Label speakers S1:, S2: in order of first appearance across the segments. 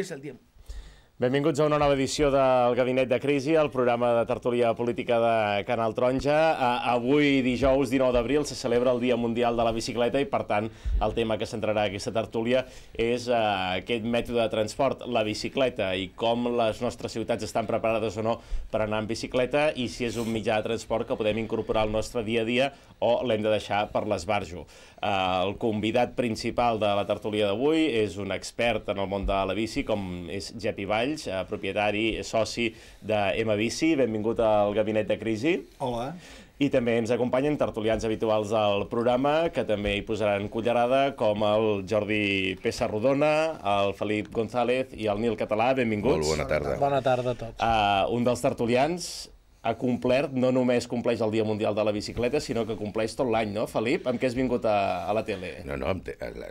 S1: es el tiempo.
S2: Benvinguts a una nova edició del Gabinet de Crisi, el programa de tertúlia política de Canal Taronja. Eh, avui, dijous 19 d'abril, se celebra el Dia Mundial de la Bicicleta i, per tant, el tema que centrarà aquesta tertúlia és eh, aquest mètode de transport, la bicicleta, i com les nostres ciutats estan preparades o no per anar en bicicleta i si és un mitjà de transport que podem incorporar al nostre dia a dia o l'hem de deixar per l'esbarjo. Eh, el convidat principal de la tertúlia d'avui és un expert en el món de la bici, com és Jepi Vall, Valls, eh, propietari, soci de MBici. Benvingut al Gabinet de Crisi. Hola. I també ens acompanyen tertulians habituals del programa, que també hi posaran cullerada, com el Jordi Pessa Rodona, el Felip González i el Nil Català. Benvinguts. Molt bona tarda. Bona tarda a tots. Uh, un dels tertulians ha complert, no només compleix el Dia Mundial de la Bicicleta, sinó
S1: que compleix tot l'any, no, Felip? Amb què has vingut a, a la tele? No, no,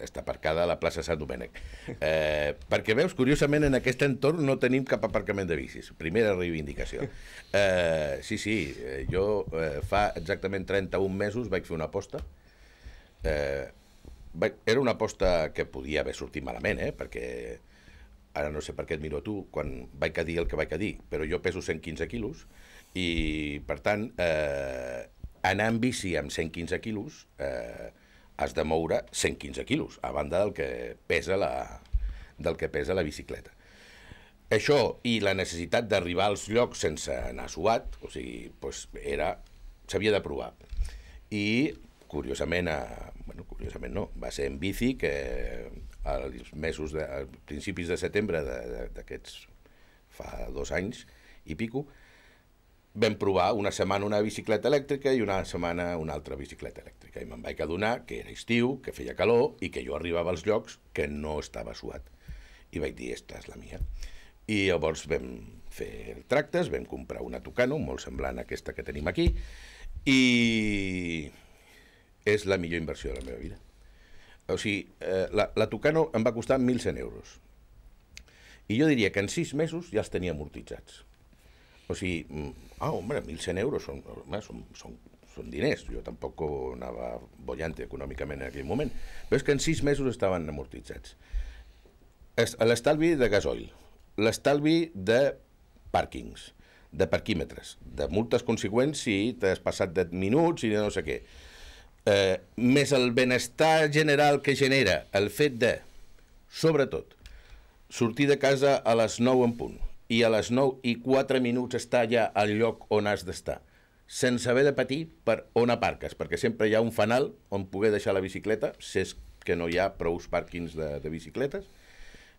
S1: està aparcada a la plaça Sant Domènec. Eh, perquè veus, curiosament, en aquest entorn no tenim cap aparcament de bicis. Primera reivindicació. Eh, sí, sí, eh, jo eh, fa exactament 31 mesos vaig fer una aposta. Eh, era una aposta que podia haver sortit malament, eh, perquè ara no sé per què et miro a tu, quan vaig a dir el que vaig a dir, però jo peso 115 quilos, i, per tant, eh, anar en bici amb 115 quilos eh, has de moure 115 quilos, a banda del que pesa la, del que pesa la bicicleta. Això i la necessitat d'arribar als llocs sense anar suat, o sigui, doncs era... s'havia de provar. I, curiosament, a, eh, bueno, curiosament no, va ser en bici que als mesos de, als principis de setembre d'aquests fa dos anys i pico, vam provar una setmana una bicicleta elèctrica i una setmana una altra bicicleta elèctrica. I me'n vaig adonar que era estiu, que feia calor i que jo arribava als llocs que no estava suat. I vaig dir, esta és la mia. I llavors vam fer tractes, vam comprar una Tucano, molt semblant a aquesta que tenim aquí, i és la millor inversió de la meva vida. O sigui, eh, la, la Tucano em va costar 1.100 euros. I jo diria que en sis mesos ja els tenia amortitzats o sigui, mm, ah, hombre, 1.100 euros són, home, són, són, són diners. Jo tampoc anava bollant econòmicament en aquell moment. Però és que en sis mesos estaven amortitzats. L'estalvi de gasoil, l'estalvi de pàrquings, de parquímetres, de multes conseqüents si t'has passat de minuts i no sé què. Eh, més el benestar general que genera el fet de, sobretot, sortir de casa a les 9 en punt, i a les 9 i 4 minuts està ja al lloc on has d'estar sense haver de patir per on aparques, perquè sempre hi ha un fanal on poder deixar la bicicleta, si és que no hi ha prou pàrquings de, de bicicletes.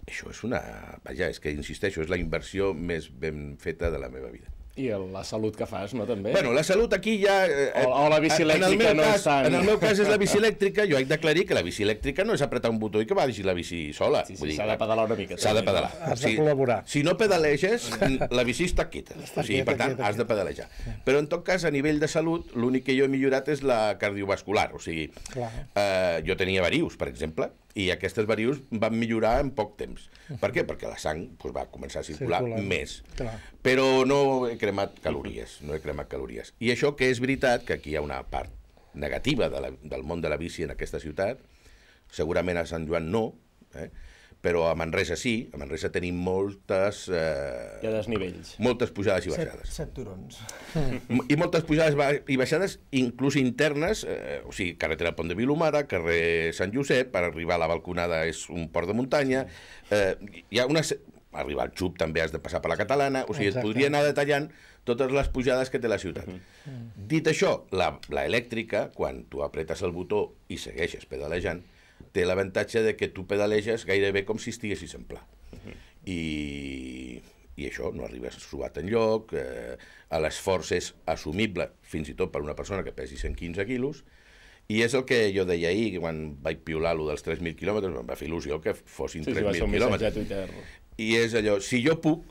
S1: Això és una... Vaja, és que insisteixo, és la inversió més ben feta de la meva vida. I el, la salut que fas, no, també? Bueno, la salut aquí ja... Eh, o, o la bici elèctrica no cas, és En el meu cas és la bici elèctrica, jo he d'aclarir que la bici elèctrica no és apretar un botó i que vagi la bici sola. Sí, sí, s'ha de pedalar una mica. S'ha de pedalar. Has de col·laborar. Si, si no pedaleges, la bici està quieta. Està o sigui, quieta, per tant, quieta, has de pedalejar. Quieta. Però, en tot cas, a nivell de salut, l'únic que jo he millorat és la cardiovascular. O sigui, eh, jo tenia varius, per exemple, i aquestes varius van millorar en poc temps. Per què? Perquè la sang pues, doncs, va començar a circular Circulant. més. Clar. Però no he cremat calories, no he cremat calories. I això que és veritat, que aquí hi ha una part negativa de la, del món de la bici en aquesta ciutat, segurament a Sant Joan no, eh? però a Manresa sí, a Manresa tenim moltes... Eh, Hi ha desnivells. Moltes pujades i baixades.
S3: Set, set turons.
S1: I moltes pujades i baixades, inclús internes, eh, o sigui, carretera Pont de Vilomara, carrer Sant Josep, per arribar a la balconada és un port de muntanya, eh, hi ha una... Arribar al Xup també has de passar per la Catalana, o sigui, Exacte. et podria anar detallant totes les pujades que té la ciutat. Mm. Dit això, la, la elèctrica, quan tu apretes el botó i segueixes pedalejant, té l'avantatge de que tu pedaleges gairebé com si estiguessis en pla. Uh -huh. I, I això, no arribes suat en lloc, eh, l'esforç és assumible fins i tot per una persona que pesi 115 quilos, i és el que jo deia ahir, quan vaig piular lo dels 3.000 quilòmetres, em va fer il·lusió que fossin sí, 3.000 sí, quilòmetres. I és allò, si jo puc,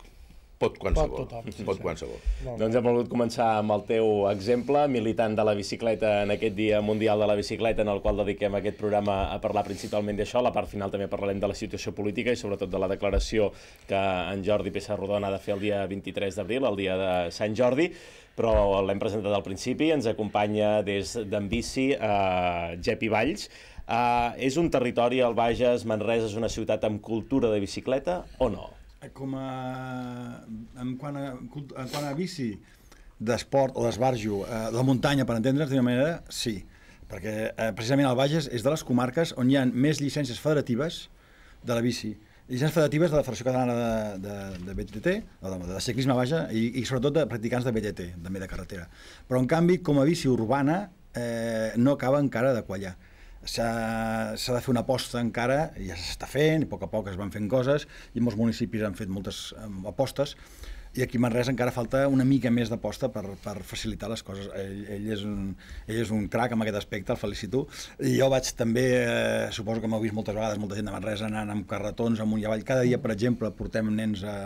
S1: Pot qualsevol. Pot, tothom, sí, pot sí. qualsevol.
S2: doncs hem volgut començar amb el teu exemple, militant de la bicicleta en aquest Dia Mundial de la Bicicleta, en el qual dediquem aquest programa a parlar principalment d'això. A la part final també parlarem de la situació política i sobretot de la declaració que en Jordi Pessarrodona ha de fer el dia 23 d'abril, el dia de Sant Jordi però l'hem presentat al principi, ens acompanya des d'en Bici eh, Jepi Valls. Eh, és un territori, el Bages, Manresa és una ciutat amb cultura de bicicleta o no?
S4: Com a... En quant a, en quant a bici, d'esport o d'esbarjo, eh, la muntanya, per entendre's, d'una manera, sí. Perquè eh, precisament el Bages és de les comarques on hi ha més llicències federatives de la bici. Llicències federatives de la Federació Catalana de, de, de BTT, o de, de ciclisme, vaja, i, i sobretot de practicants de BTT, també de carretera. Però, en canvi, com a bici urbana, eh, no acaba encara de quallar s'ha de fer una aposta encara, ja s'està fent, i a poc a poc es van fent coses, i molts municipis han fet moltes apostes, i aquí a Manresa encara falta una mica més d'aposta per, per facilitar les coses. Ell, ell, és un, ell és un crac en aquest aspecte, el felicito. I jo vaig també, eh, suposo que m'heu vist moltes vegades, molta gent de Manresa anant amb carretons amunt i avall. Cada dia, per exemple, portem nens a,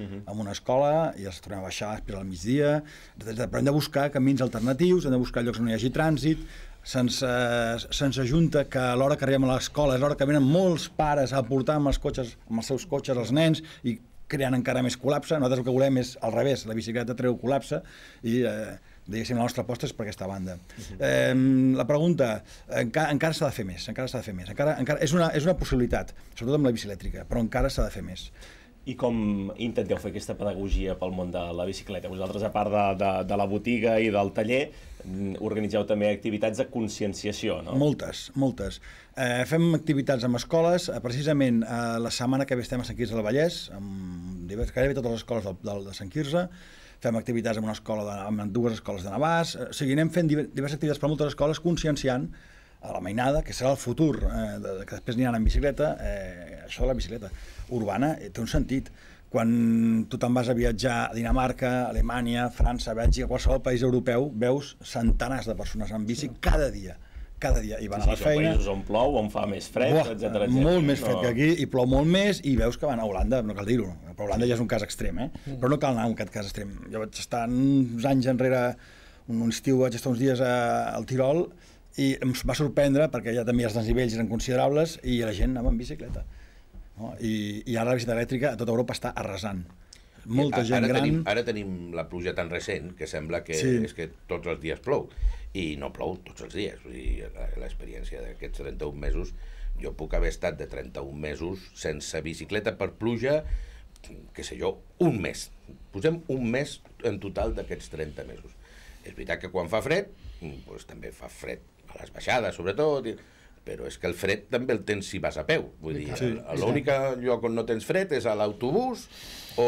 S4: mhm. a una escola i els tornem a baixar després al migdia. Però hem de buscar camins alternatius, hem de buscar llocs on hi hagi trànsit, se'ns eh, se ajunta que a l'hora que arribem a l'escola és l'hora que venen molts pares a portar amb els, cotxes, amb els seus cotxes els nens i creant encara més col·lapse. Nosaltres el que volem és al revés, la bicicleta treu col·lapse i eh, diguéssim, la nostra aposta és per aquesta banda. Uh mhm. -huh. eh, la pregunta, enca encara s'ha de fer més, encara s'ha de fer més, encara, encara, és, una, és una possibilitat, sobretot amb la bici elèctrica, però encara s'ha de fer més.
S2: I com intenteu fer aquesta pedagogia pel món de la bicicleta? Vosaltres, a part de, de, de la botiga i del taller, mm, organitzeu també activitats de conscienciació, no? Moltes,
S4: moltes. Eh, fem activitats amb escoles, eh, precisament eh, la setmana que ve estem a Sant Quirze del Vallès, amb gairebé totes les escoles del, del, de Sant Quirze, fem activitats amb, una escola de, amb dues escoles de Navàs, eh, o sigui, anem fent diverses activitats per moltes escoles, conscienciant a la mainada, que serà el futur, eh, de, que després aniran en bicicleta, eh, això de la bicicleta urbana eh, té un sentit. Quan tu te'n vas a viatjar a Dinamarca, Alemanya, França, Bèlgica, qualsevol país europeu, veus centenars de persones en bici sí.
S2: Mm. cada dia cada dia i van sí, a la sí, feina. països on plou, on fa més fred, Buah, etcètera, etcètera. Molt més fred no. que
S4: aquí, i plou molt més, i veus que van a Holanda, no cal dir-ho, però Holanda ja és un cas extrem, eh? Mm. Però no cal anar a un cas extrem. Jo vaig estar uns anys enrere, un estiu vaig estar uns dies a, al Tirol, i em va sorprendre perquè ja també els desnivells eren considerables i la gent anava en bicicleta. No? I, I ara la bicicleta elèctrica a tota Europa està arrasant. Molta eh, gent ara gran... Tenim,
S1: ara tenim la pluja tan recent que sembla que sí. és que tots els dies plou. I no plou tots els dies. O sigui, l'experiència d'aquests 31 mesos, jo puc haver estat de 31 mesos sense bicicleta per pluja, que sé jo, un mes. Posem un mes en total d'aquests 30 mesos. És veritat que quan fa fred, doncs també fa fred a les baixades, sobretot, i però és que el fred també el tens si vas a peu. Vull dir, sí, l'únic lloc on no tens fred és a l'autobús o,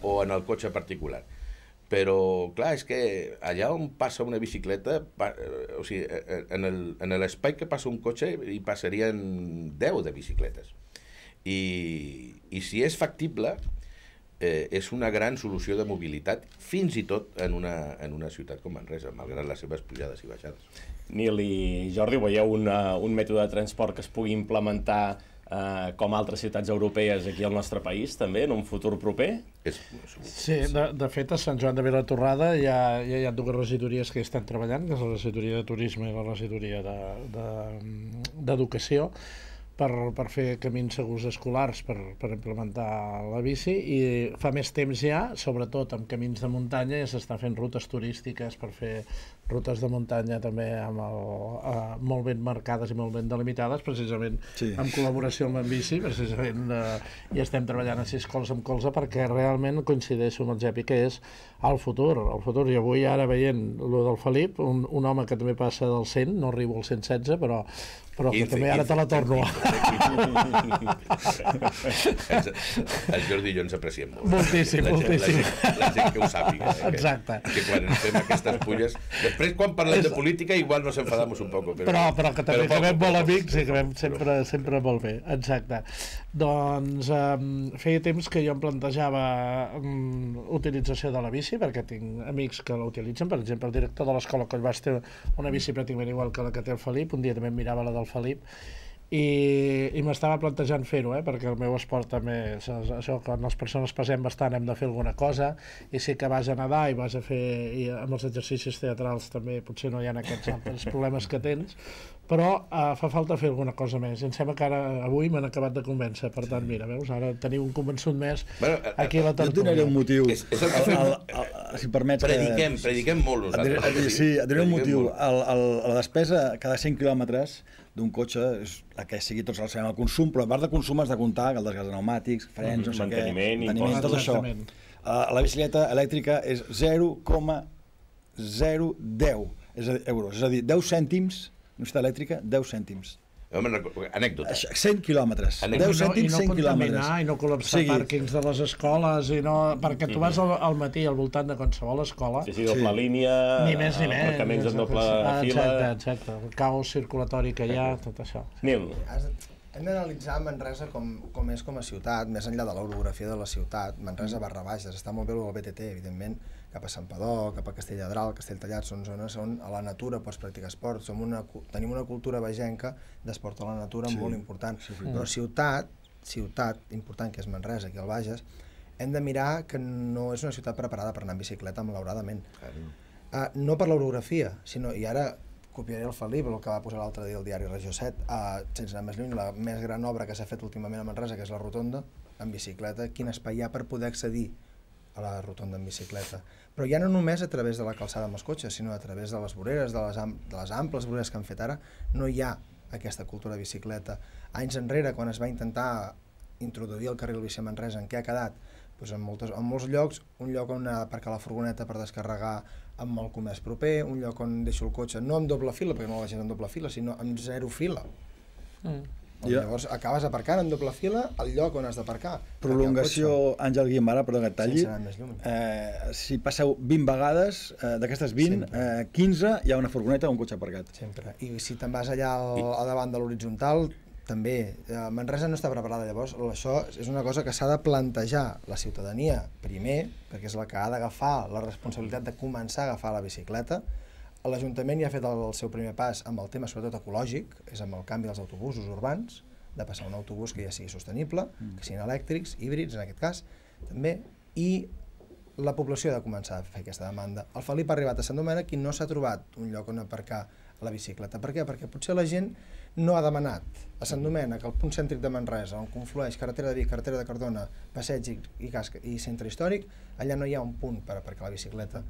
S1: o en el cotxe particular. Però, clar, és que allà on passa una bicicleta, pa, eh, o sigui, eh, eh, en l'espai que passa un cotxe hi passarien 10 de bicicletes. I, i si és factible, eh, és una gran solució de mobilitat, fins i tot en una, en una ciutat com Manresa, malgrat les seves pujades i baixades. Nil i Jordi, veieu una, un mètode de transport que es pugui implementar eh,
S2: com altres ciutats europees aquí al nostre país, també, en un futur proper? És, sí,
S5: de, de fet, a Sant Joan de Vilatorrada hi ha, hi ha, hi ha dues residories que estan treballant, que és la regidoria de turisme i la regidoria d'educació, de, de, mm, per, per fer camins segurs escolars per, per implementar la bici i fa més temps ja, sobretot amb camins de muntanya, ja s'està fent rutes turístiques per fer rutes de muntanya també amb el, eh, molt ben marcades i molt ben delimitades, precisament sí. en col·laboració amb en bici, precisament eh, i estem treballant a sis cols amb colze perquè realment coincideixo amb el Gepi que és el futur, el futur i avui ara veient lo del Felip, un, un home que també passa del 100, no arribo al 116 però però 15, que també 15, ara te la
S1: torno. 15, 15. el Jordi i jo ens apreciem molt. Moltíssim, la gent, moltíssim. La gent, la gent que ho sàpiga. Eh? Exacte. Que, que quan fem aquestes pulles... Després, quan parlem de política, igual nos enfadamos un poc. Però, però, però que també però acabem molt amics i acabem sempre,
S5: però... sempre molt bé. Exacte. Doncs um, feia temps que jo em plantejava um, utilització de la bici, perquè tinc amics que la utilitzen. Per exemple, el director de l'escola va té una bici pràcticament igual que la que té el Felip. Un dia també mirava la del el Felip, i, i m'estava plantejant fer-ho, eh? perquè el meu esport també és, això, quan les persones pesem bastant hem de fer alguna cosa, i sí que vas a nedar i vas a fer, i amb els exercicis teatrals també potser no hi ha aquests altres problemes que tens, però eh, fa falta fer alguna cosa més. Em sembla que ara avui m'han acabat de convèncer, per tant, mira, veus, ara teniu un convençut més bueno, eh, aquí a la tertúlia. Jo donaré un
S1: motiu, és, és el que el, el, el, si
S5: permets... Eh, prediquem,
S1: que... prediquem molt nosaltres. sí, et diré un motiu. El, el,
S4: la despesa cada 100 quilòmetres d'un cotxe és la que sigui tots el sabem, el consum, però a part de consum has de comptar el desgast de pneumàtics, frens, mm -hmm, no sé manteniment, què, manteniment, tot això. Uh, la bicicleta elèctrica és 0,010 euros, és a dir, 10 cèntims unitat elèctrica, 10 cèntims.
S1: Anècdota. 100
S4: quilòmetres.
S2: 10 cèntims, 100 quilòmetres.
S5: I no col·lapsar o sigui... pàrquings de les escoles, i no... perquè tu vas al, al matí al voltant de qualsevol escola... Sí, sí, doble sí. línia, ni més, ni més, aparcaments en doble ah, fila... Exacte, exacte, el caos circulatori que hi ha, tot això.
S2: Nil.
S3: Hem d'analitzar Manresa com, com és com a ciutat, més enllà de l'orografia de la ciutat. Manresa barra baixes, està molt bé el BTT, evidentment, cap a Sant Padó, cap a Castelladral, Castelltallat, són zones on a la natura pots practicar esport. Som una, tenim una cultura vegenca d'esport a la natura sí. molt important. Sí, sí. Però mm. ciutat, ciutat important que és Manresa, aquí al Bages, hem de mirar que no és una ciutat preparada per anar en bicicleta, malauradament. Claro. Uh, no per l'orografia, sinó, i ara copiaré el Felip, el que va posar l'altre dia al diari Regió 7, uh, sense anar més lluny, la més gran obra que s'ha fet últimament a Manresa, que és la rotonda, en bicicleta, quin espai hi ha per poder accedir a la rotonda en bicicleta però ja no només a través de la calçada amb els cotxes, sinó a través de les voreres, de les, de les amples voreres que han fet ara, no hi ha aquesta cultura de bicicleta. Anys enrere, quan es va intentar introduir el carril bici a Manresa, en què ha quedat? Doncs en, moltes, en molts llocs, un lloc on aparcar la furgoneta per descarregar amb el comerç proper, un lloc on deixo el cotxe, no amb doble fila, perquè no la gent en doble fila, sinó amb zero fila. Mm ja. Llavors acabes aparcant en doble fila al lloc on has d'aparcar.
S4: Prolongació Àngel Guimara, perdó que et talli. Sí, eh, si passeu 20 vegades, eh, d'aquestes 20, Sempre. eh, 15 hi ha una furgoneta o un cotxe aparcat.
S3: Sempre. I si te'n vas allà al, al davant de l'horitzontal, també. Eh, Manresa no està preparada, llavors això és una cosa que s'ha de plantejar la ciutadania primer, perquè és la que ha d'agafar la responsabilitat de començar a agafar la bicicleta, L'Ajuntament ja ha fet el, el seu primer pas amb el tema sobretot ecològic, és amb el canvi dels autobusos urbans, de passar un autobús que ja sigui sostenible, mm. que siguin elèctrics, híbrids en aquest cas, també, i la població ha de començar a fer aquesta demanda. El Felip ha arribat a Sant Domènec i no s'ha trobat un lloc on aparcar la bicicleta. Per què? Perquè potser la gent no ha demanat a Sant Domènec, al punt cèntric de Manresa, on conflueix carretera de Vic, carretera de Cardona, passeig i, i, casc, i centre històric, allà no hi ha un punt per aparcar la bicicleta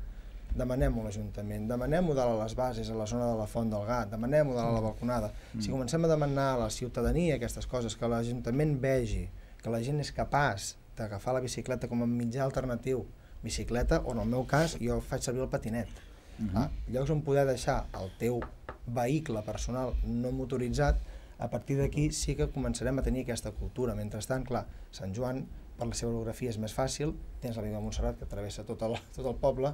S3: demanem-ho a l'Ajuntament, demanem modelar les bases a la zona de la Font del Gat, demanem modelar la mm. balconada. Mm. Si comencem a demanar a la ciutadania aquestes coses, que l'Ajuntament vegi que la gent és capaç d'agafar la bicicleta com a mitjà alternatiu, bicicleta, o en el meu cas, jo faig servir el patinet. Mm -hmm. ah, llocs on poder deixar el teu vehicle personal no motoritzat, a partir d'aquí sí que començarem a tenir aquesta cultura. Mentrestant, clar, Sant Joan, per la seva orografia és més fàcil, tens la vida de Montserrat que travessa tot el, tot el poble,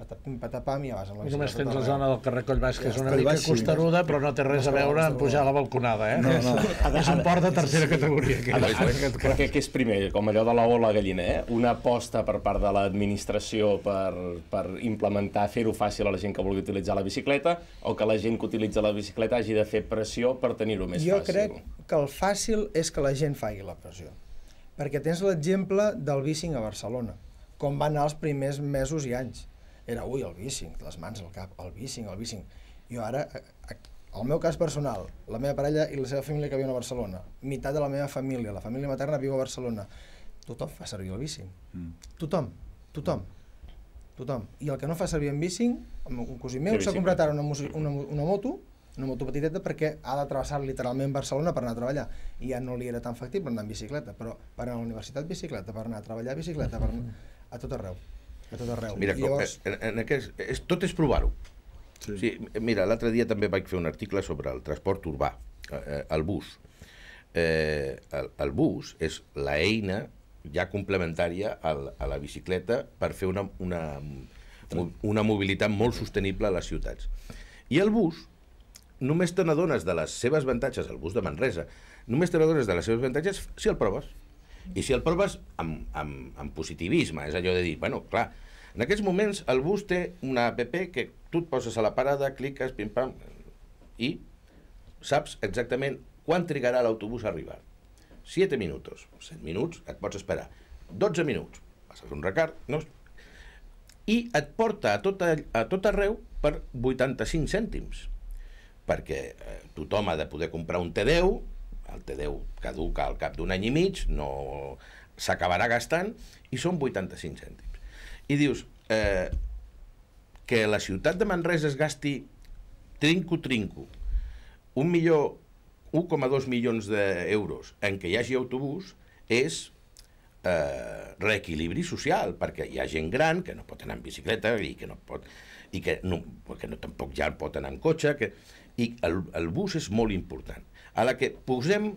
S3: patapim, patapam, i ja vas a la bicicleta. Només tens la tota zona
S5: del carrer Collbaix, que és una mica costaruda, però no té res a veure amb pujar a la balconada, eh? No, no. és un port de tercera categoria.
S1: Que
S2: perquè que és primer, com allò de la o la gallina, eh? Una aposta per part de l'administració per, per implementar, fer-ho fàcil a la gent que vulgui utilitzar la bicicleta, o que la gent que utilitza la bicicleta hagi de fer pressió per tenir-ho més fàcil. Jo
S3: crec que el fàcil és que la gent faci la pressió. Perquè tens l'exemple del bicing a Barcelona, com van anar els primers mesos i anys era, ui, el bicing, les mans al cap, el bicing, el bicing. Jo ara, eh, eh, el meu cas personal, la meva parella i la seva família que viuen a Barcelona, meitat de la meva família, la família materna viu a Barcelona, tothom fa servir el bicing. Mm. Tothom, tothom, tothom. I el que no fa servir en bicing, un cosí meu s'ha comprat ara una, una, una moto, una moto petiteta perquè ha de travessar literalment Barcelona per anar a treballar i ja no li era tan factible anar en bicicleta, però per anar a la universitat bicicleta, per anar a treballar bicicleta, per anar a tot arreu a tot arreu. Mira, llavors...
S1: Eh, en, en aquest, eh, és, tot és provar-ho. Sí. Sí, mira, l'altre dia també vaig fer un article sobre el transport urbà, eh, eh el bus. Eh, el, el bus és l'eina ja complementària al, a la bicicleta per fer una, una, una mobilitat molt sostenible a les ciutats. I el bus, només te n'adones de les seves avantatges, el bus de Manresa, només te n'adones de les seves avantatges si el proves. I si el proves amb, amb, amb positivisme, és allò de dir, bueno, clar, en aquests moments el bus té una app que tu et poses a la parada, cliques, pim-pam, i saps exactament quan trigarà l'autobús a arribar. 7 minuts, 7 minuts, et pots esperar. 12 minuts, vas a fer un recart, no? i et porta a tot, a, a tot arreu per 85 cèntims perquè eh, tothom ha de poder comprar un T10 el T10 caduca al cap d'un any i mig, no s'acabarà gastant, i són 85 cèntims. I dius, eh, que la ciutat de Manresa es gasti trinco-trinco, un milió, 1,2 milions d'euros en què hi hagi autobús, és eh, reequilibri social, perquè hi ha gent gran que no pot anar en bicicleta i que no pot i que no, que no tampoc ja pot anar en cotxe, que, i el, el bus és molt important a la que posem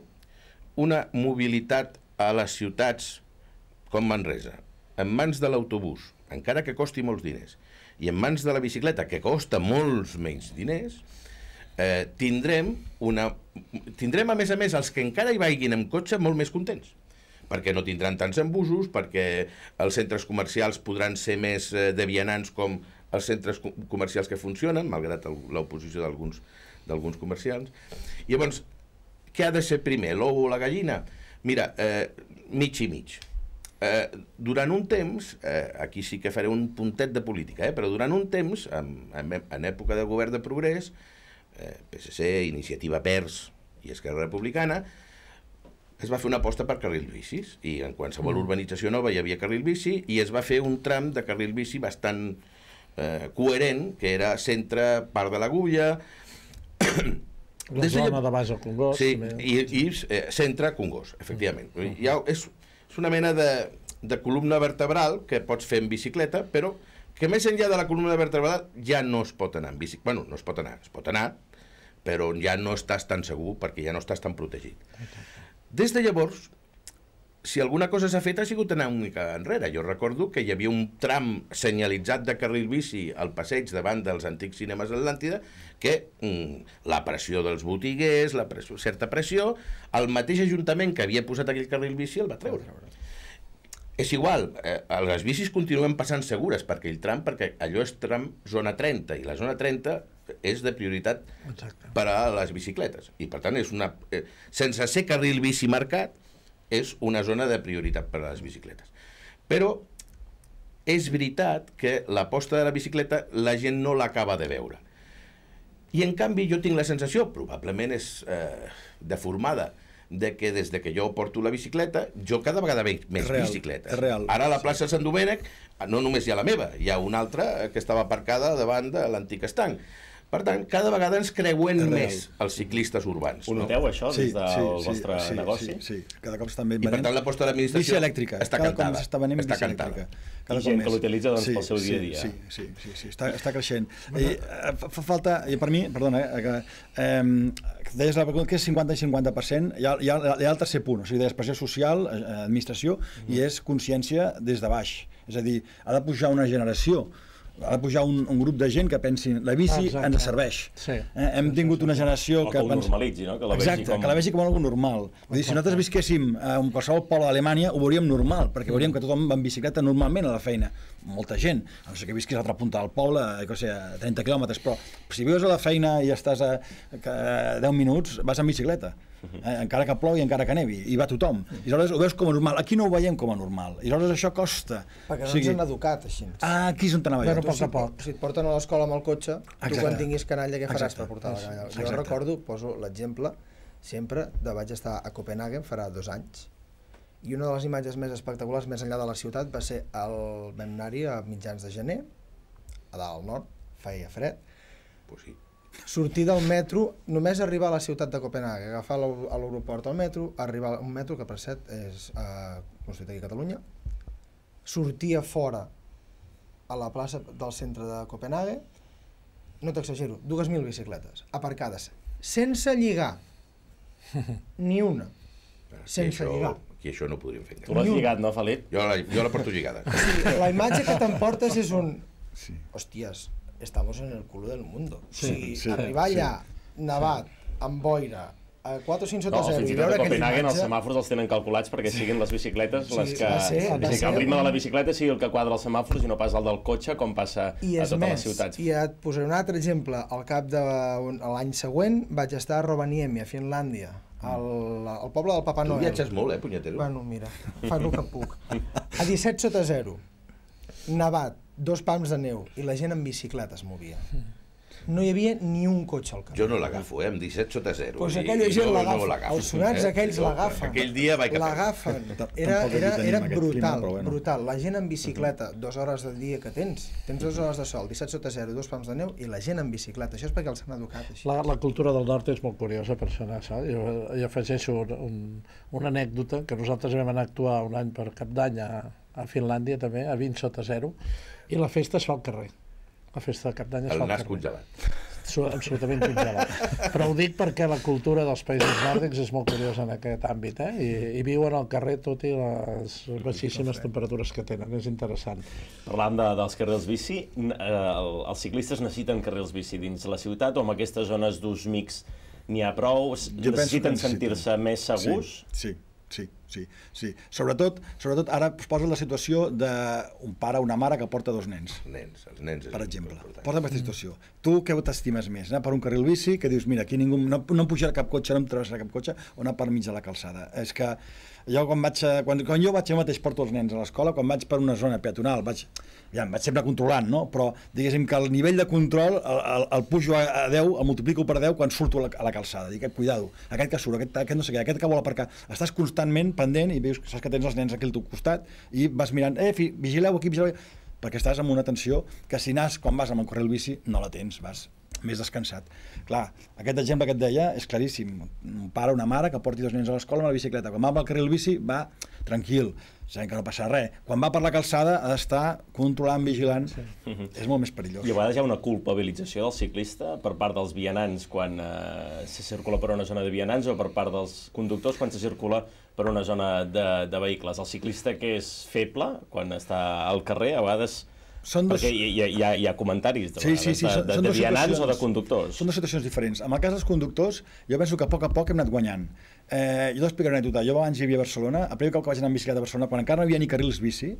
S1: una mobilitat a les ciutats com Manresa, en mans de l'autobús, encara que costi molts diners, i en mans de la bicicleta, que costa molts menys diners, eh, tindrem, una, tindrem, a més a més, els que encara hi vagin amb cotxe molt més contents perquè no tindran tants embusos, perquè els centres comercials podran ser més eh, devianants com els centres comercials que funcionen, malgrat l'oposició d'alguns d'alguns comerciants. I llavors, què ha de ser primer, l'ou o la gallina? Mira, eh, mig i mig. Eh, durant un temps, eh, aquí sí que faré un puntet de política, eh, però durant un temps, en, en, en època de govern de progrés, eh, PSC, Iniciativa Pers i Esquerra Republicana, es va fer una aposta per carril bicis i en qualsevol mm. urbanització nova hi havia carril bici i es va fer un tram de carril bici bastant eh, coherent que era centre, part de l'agulla
S5: la Des zona de base al Congost. Sí,
S1: i, i eh, centre Congost, efectivament. Uh mm. -huh. ha, és, és una mena de, de columna vertebral que pots fer en bicicleta, però que més enllà de la columna vertebral ja no es pot anar en bici. Bueno, no es pot anar, es pot anar, però ja no estàs tan segur perquè ja no estàs tan protegit. Des de llavors, si alguna cosa s'ha fet ha sigut anar una mica enrere. Jo recordo que hi havia un tram senyalitzat de carril bici al passeig davant dels antics cinemes d'Atlàntida que mm, la pressió dels botiguers, la pressió, certa pressió, el mateix ajuntament que havia posat aquell carril bici el va treure. És igual, eh, les bicis continuen passant segures per aquell tram perquè allò és tram zona 30 i la zona 30 és de prioritat Exacte. per a les bicicletes. I per tant és una... Eh, sense ser carril bici marcat, és una zona de prioritat per a les bicicletes. Però és veritat que l'aposta de la bicicleta la gent no l'acaba de veure. I en canvi jo tinc la sensació, probablement és eh, deformada, de que des de que jo porto la bicicleta, jo cada vegada veig més real, bicicletes. Real, Ara a la plaça Sant Domènec no només hi ha la meva, hi ha una altra que estava aparcada davant de l'antic estanc. Per tant, cada vegada ens creuen Arreu. més els ciclistes urbans. Ho noteu, això, sí, des del sí, vostre sí, negoci? Sí,
S4: sí, cada cop estan ben venent. I, per tant, l'aposta de l'administració... Està cada cantada. cop està venent bici elèctrica. Cada I gent més. que l'utilitza doncs, sí, pel seu sí, dia a dia. Sí, sí, sí, sí està, està creixent. I, eh, eh, fa falta, i per mi, perdona, eh, que, eh, deies la pregunta que és 50 i 50%, hi ha, hi ha, ha el tercer punt, o sigui, pressió social, eh, administració, mm. i és consciència des de baix. És a dir, ha de pujar una generació ha de pujar un, un grup de gent que pensi la bici ah, ens serveix. Sí. Eh, hem tingut una generació o que... que ho normalitzi, no? Que la Exacte, vegi com... que la vegi com algo normal. Vull dir, si nosaltres visquéssim a un qualsevol pol d'Alemanya ho veuríem normal, perquè veuríem que tothom va en bicicleta normalment a la feina. Molta gent. A no sé que visquis a l'altra punta del poble, eh, que sé, a 30 quilòmetres, però si vius a la feina i estàs a, a 10 minuts, vas en bicicleta eh, encara que plogui, encara que nevi, i va tothom. I aleshores ho veus com a normal. Aquí no ho veiem com a normal. I aleshores això costa. Perquè no o sigui... ens han
S3: educat així. Ah, aquí és on t'anava jo. Bueno, Si et porten a l'escola amb el cotxe, Exacte. tu quan tinguis canalla, què faràs Exacte. per portar la canalla? Jo Exacte. recordo, poso l'exemple, sempre de vaig estar a Copenhague farà dos anys, i una de les imatges més espectaculars més enllà de la ciutat va ser el vam anar a mitjans de gener a dalt al nord, feia fred pues sí sortir del metro, només arribar a la ciutat de Copenhague, agafar a l'aeroport al metro, arribar a un metro que per set és eh, construït aquí a Catalunya, sortir a fora a la plaça del centre de Copenhague, no t'exagero, 2.000 bicicletes aparcades, sense lligar, ni una, sense
S1: lligar i això no ho podríem fer. Tu l'has lligat, no, Felip? Jo la, jo la porto lligada. Sí, la imatge que t'emportes és
S3: un... Sí. Hòsties, estamos en el culo del mundo. Sí, sí, sí, arribar allà, sí, nevat, sí. amb boira, a 4 o 5 sota no, 0 i veure a imatge... els
S2: semàfors els tenen calculats perquè sí. siguin les bicicletes sí, les que... Ser, o sigui, que el ritme de la bicicleta sigui el que quadra els semàfors i no pas el del cotxe com passa I a totes més, les ciutats. I
S3: et posaré un altre exemple. Al cap de l'any següent vaig estar a Rovaniemi, a Finlàndia, al, al poble del Papa Noel. Tu viatges molt, eh, punyetero? Bueno, mira, fa el que puc. A 17 sota 0 nevat, dos pams de neu i la gent en bicicleta es movia. Mm no hi havia ni un cotxe al
S1: carrer. Jo no l'agafo, eh? amb 17 sota 0. Doncs pues aquella gent no, l'agafa, no els sonats eh? aquells l'agafen. Aquell dia vaig a L'agafen, era, era, era brutal, bueno.
S3: brutal. La gent en bicicleta, dues hores de dia que tens, tens dues hores de sol, 17 sota 0, dos pams de neu, i la gent en bicicleta, això és perquè els han educat així.
S5: La, la cultura del nord és molt curiosa per ser nassa. Jo, jo afegeixo un, un, una anècdota, que nosaltres vam anar a actuar un any per cap d'any a, a Finlàndia també, a 20 sota 0, i la festa es fa al carrer la festa de cap d'any es fa El nas congelat. Absolutament congelat. Però ho dic perquè la cultura dels països nòrdics és molt curiosa en aquest àmbit, eh? I, i viuen al carrer tot i les baixíssimes temperatures que tenen. És interessant.
S2: Parlant de, dels carrers bici, eh, els ciclistes necessiten carrers bici dins la ciutat o en aquestes zones d'ús mix n'hi ha prou? Jo necessiten sentir-se més segurs? Sí, sí sí, sí.
S4: Sobretot, sobretot ara es posa la situació d'un pare o una mare que porta dos nens. Els
S1: nens, els nens.
S4: Per exemple, porta aquesta situació. Mm. Tu què t'estimes més? Anar per un carril bici, que dius, mira, aquí ningú, no, no em pujarà cap cotxe, no em travessarà cap cotxe, o anar per mig de la calçada? És que jo quan vaig, quan, quan jo vaig jo mateix porto els nens a l'escola, quan vaig per una zona peatonal, vaig, ja, em vaig sempre controlant, no? Però diguéssim que el nivell de control el, el, el pujo a 10, el multiplico per 10 quan surto a la, a la calçada. Dic, cuidado, aquest que surt, aquest, aquest no sé què, aquest que vol aparcar. Estàs constantment pendent i veus que saps que tens els nens aquí al teu costat i vas mirant, eh, fi, vigileu aquí, vigileu perquè estàs amb una tensió que si nas quan vas amb el correu bici no la tens, vas més descansat. Clar, aquest exemple que et deia és claríssim. Un pare, o una mare que porti dos nens a l'escola amb la bicicleta. Quan va amb el carril bici va tranquil, sabent que no passa res. Quan va per la calçada ha d'estar controlant, vigilant. Sí. Mhm. És molt més perillós. I a vegades
S2: hi ha una culpabilització del ciclista per part dels vianants quan eh, se circula per una zona de vianants o per part dels conductors quan se circula per una zona de, de vehicles. El ciclista que és feble quan està al carrer a vegades són dos... Perquè hi, hi, hi, ha, hi ha comentaris de, sí, sí, sí, de, de, són de vianants o de conductors.
S4: Són dues situacions diferents. En el cas dels conductors, jo penso que a poc a poc hem anat guanyant. Eh, jo explicaré una anècdota. Jo abans hi havia a Barcelona, el primer cop que vaig anar amb bicicleta a Barcelona, quan encara no hi havia ni carrils bici,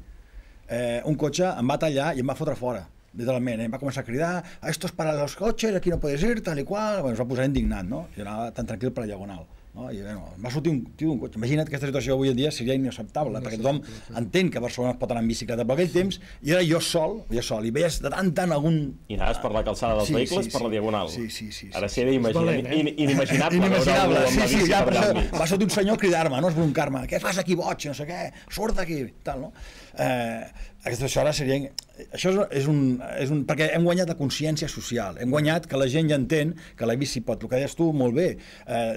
S4: eh, un cotxe em va tallar i em va fotre fora literalment, eh? em va començar a cridar esto es para los coches, aquí no puedes ir, tal i qual, bueno, es va posar indignat, no? Jo anava tan tranquil per la Diagonal no? I bueno, va sortir un tio d'un cotxe. Imagina't que aquesta situació avui en dia seria inacceptable, no, perquè tothom sí, sí. entén que Barcelona es pot anar en bicicleta per aquell temps, i era jo sol, jo sol, i veies de tant tant algun...
S2: I anaves per la calçada dels sí, vehicles, sí, sí, per la diagonal. Sí, sí, sí. sí Ara sí, era imagina... valent, eh? In, inimaginable. inimaginable,
S4: sí, sí, ja, va sortir un senyor a cridar-me, no, esbroncar-me, què fas aquí, boig, no sé què, surt d'aquí, tal, no? eh, aquestes hores serien... Això és és, un, és un... perquè hem guanyat la consciència social, hem guanyat que la gent ja entén que la bici pot, el que deies tu molt bé, eh,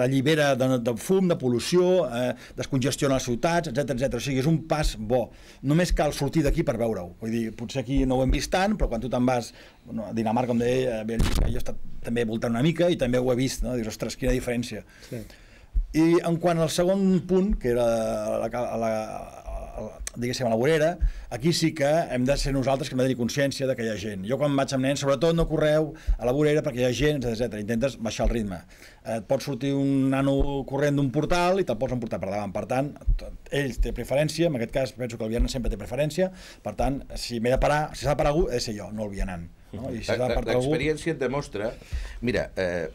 S4: allibera de, de fum, de pol·lució, eh, descongestiona les ciutats, etc etc. O sigui, és un pas bo. Només cal sortir d'aquí per veure-ho. Vull dir, potser aquí no ho hem vist tant, però quan tu te'n vas no, a Dinamarca, com deia, eh, bé, jo he estat també voltant una mica i també ho he vist, no? dius, ostres, quina diferència. Sí. I en quant al segon punt, que era la, la, la, diguéssim, a la vorera, aquí sí que hem de ser nosaltres que hem de tenir consciència de que hi ha gent. Jo quan vaig amb nens, sobretot no correu a la vorera perquè hi ha gent, etc. Intentes baixar el ritme. Eh, et pot sortir un nano corrent d'un portal i te'l pots emportar per davant. Per tant, ells té preferència, en aquest cas penso que el vianant sempre té preferència, per tant, si m'he de parar, si s'ha de parar algú, he de ser jo, no el vianant. No? I si L'experiència
S1: algú... et demostra... Mira, eh,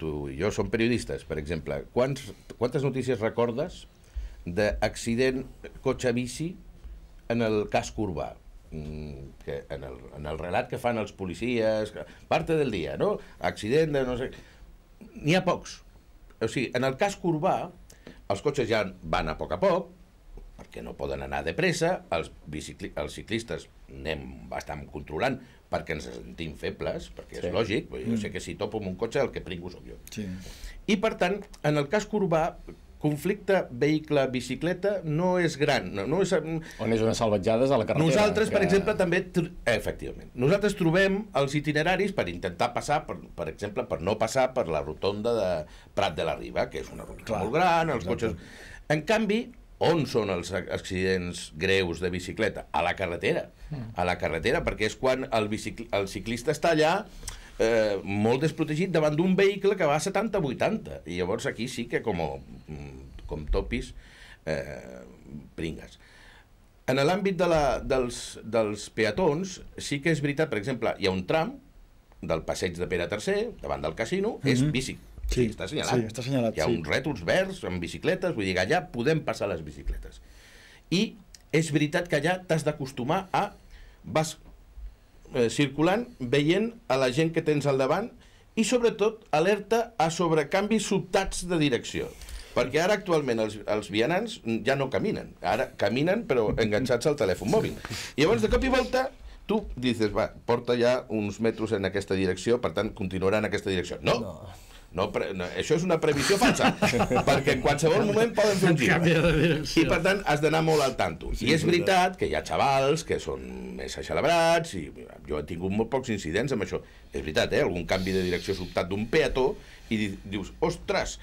S1: tu i jo som periodistes, per exemple. Quants, quantes notícies recordes d'accident cotxe-bici en el casc urbà mm, que en, el, en el relat que fan els policies, parte del dia, no? Accident de no sé... N'hi ha pocs. O sigui, en el casc urbà, els cotxes ja van a poc a poc, perquè no poden anar de pressa, els, bicicli... els ciclistes anem bastant controlant perquè ens sentim febles, perquè sí. és lògic, jo mm. sé que si topo amb un cotxe el que pringo sóc jo. Sí. I per tant, en el casc urbà, conflicte vehicle-bicicleta no és gran. No, no és, mm, On és unes salvatjades a la carretera. Nosaltres, que... per exemple, també... Eh, efectivament. Nosaltres trobem els itineraris per intentar passar, per, per exemple, per no passar per la rotonda de Prat de la Riba, que és una rotonda Clar, molt gran, els cotxes... En canvi, on són els accidents greus de bicicleta? A la carretera. Mm. A la carretera, perquè és quan el, bicicl... el ciclista està allà eh, molt desprotegit davant d'un vehicle que va a 70-80. I llavors aquí sí que com, mm, com topis eh, pringues. En l'àmbit de la, dels, dels peatons, sí que és veritat, per exemple, hi ha un tram del passeig de Pere III, davant del casino, mm -hmm. és mhm. bici. Sí, sí, està assenyalat. Sí, està assenyalat. Hi ha sí. uns rètols verds amb bicicletes, vull dir allà podem passar les bicicletes. I és veritat que allà t'has d'acostumar a... Vas eh, circulant veient a la gent que tens al davant i sobretot alerta a sobre canvis sobtats de direcció perquè ara actualment els, els vianants ja no caminen, ara caminen però enganxats al telèfon mòbil i llavors de cop i volta tu dices va, porta ja uns metres en aquesta direcció per tant continuarà en aquesta direcció no, no no, pre, no, això és una previsió falsa, perquè en qualsevol moment poden fer un gir. I per tant has d'anar molt al tanto. Sí, I és veritat que hi ha xavals que són més aixelebrats, i jo he tingut molt pocs incidents amb això. És veritat, eh? Algun canvi de direcció sobtat d'un peató i dius, ostres,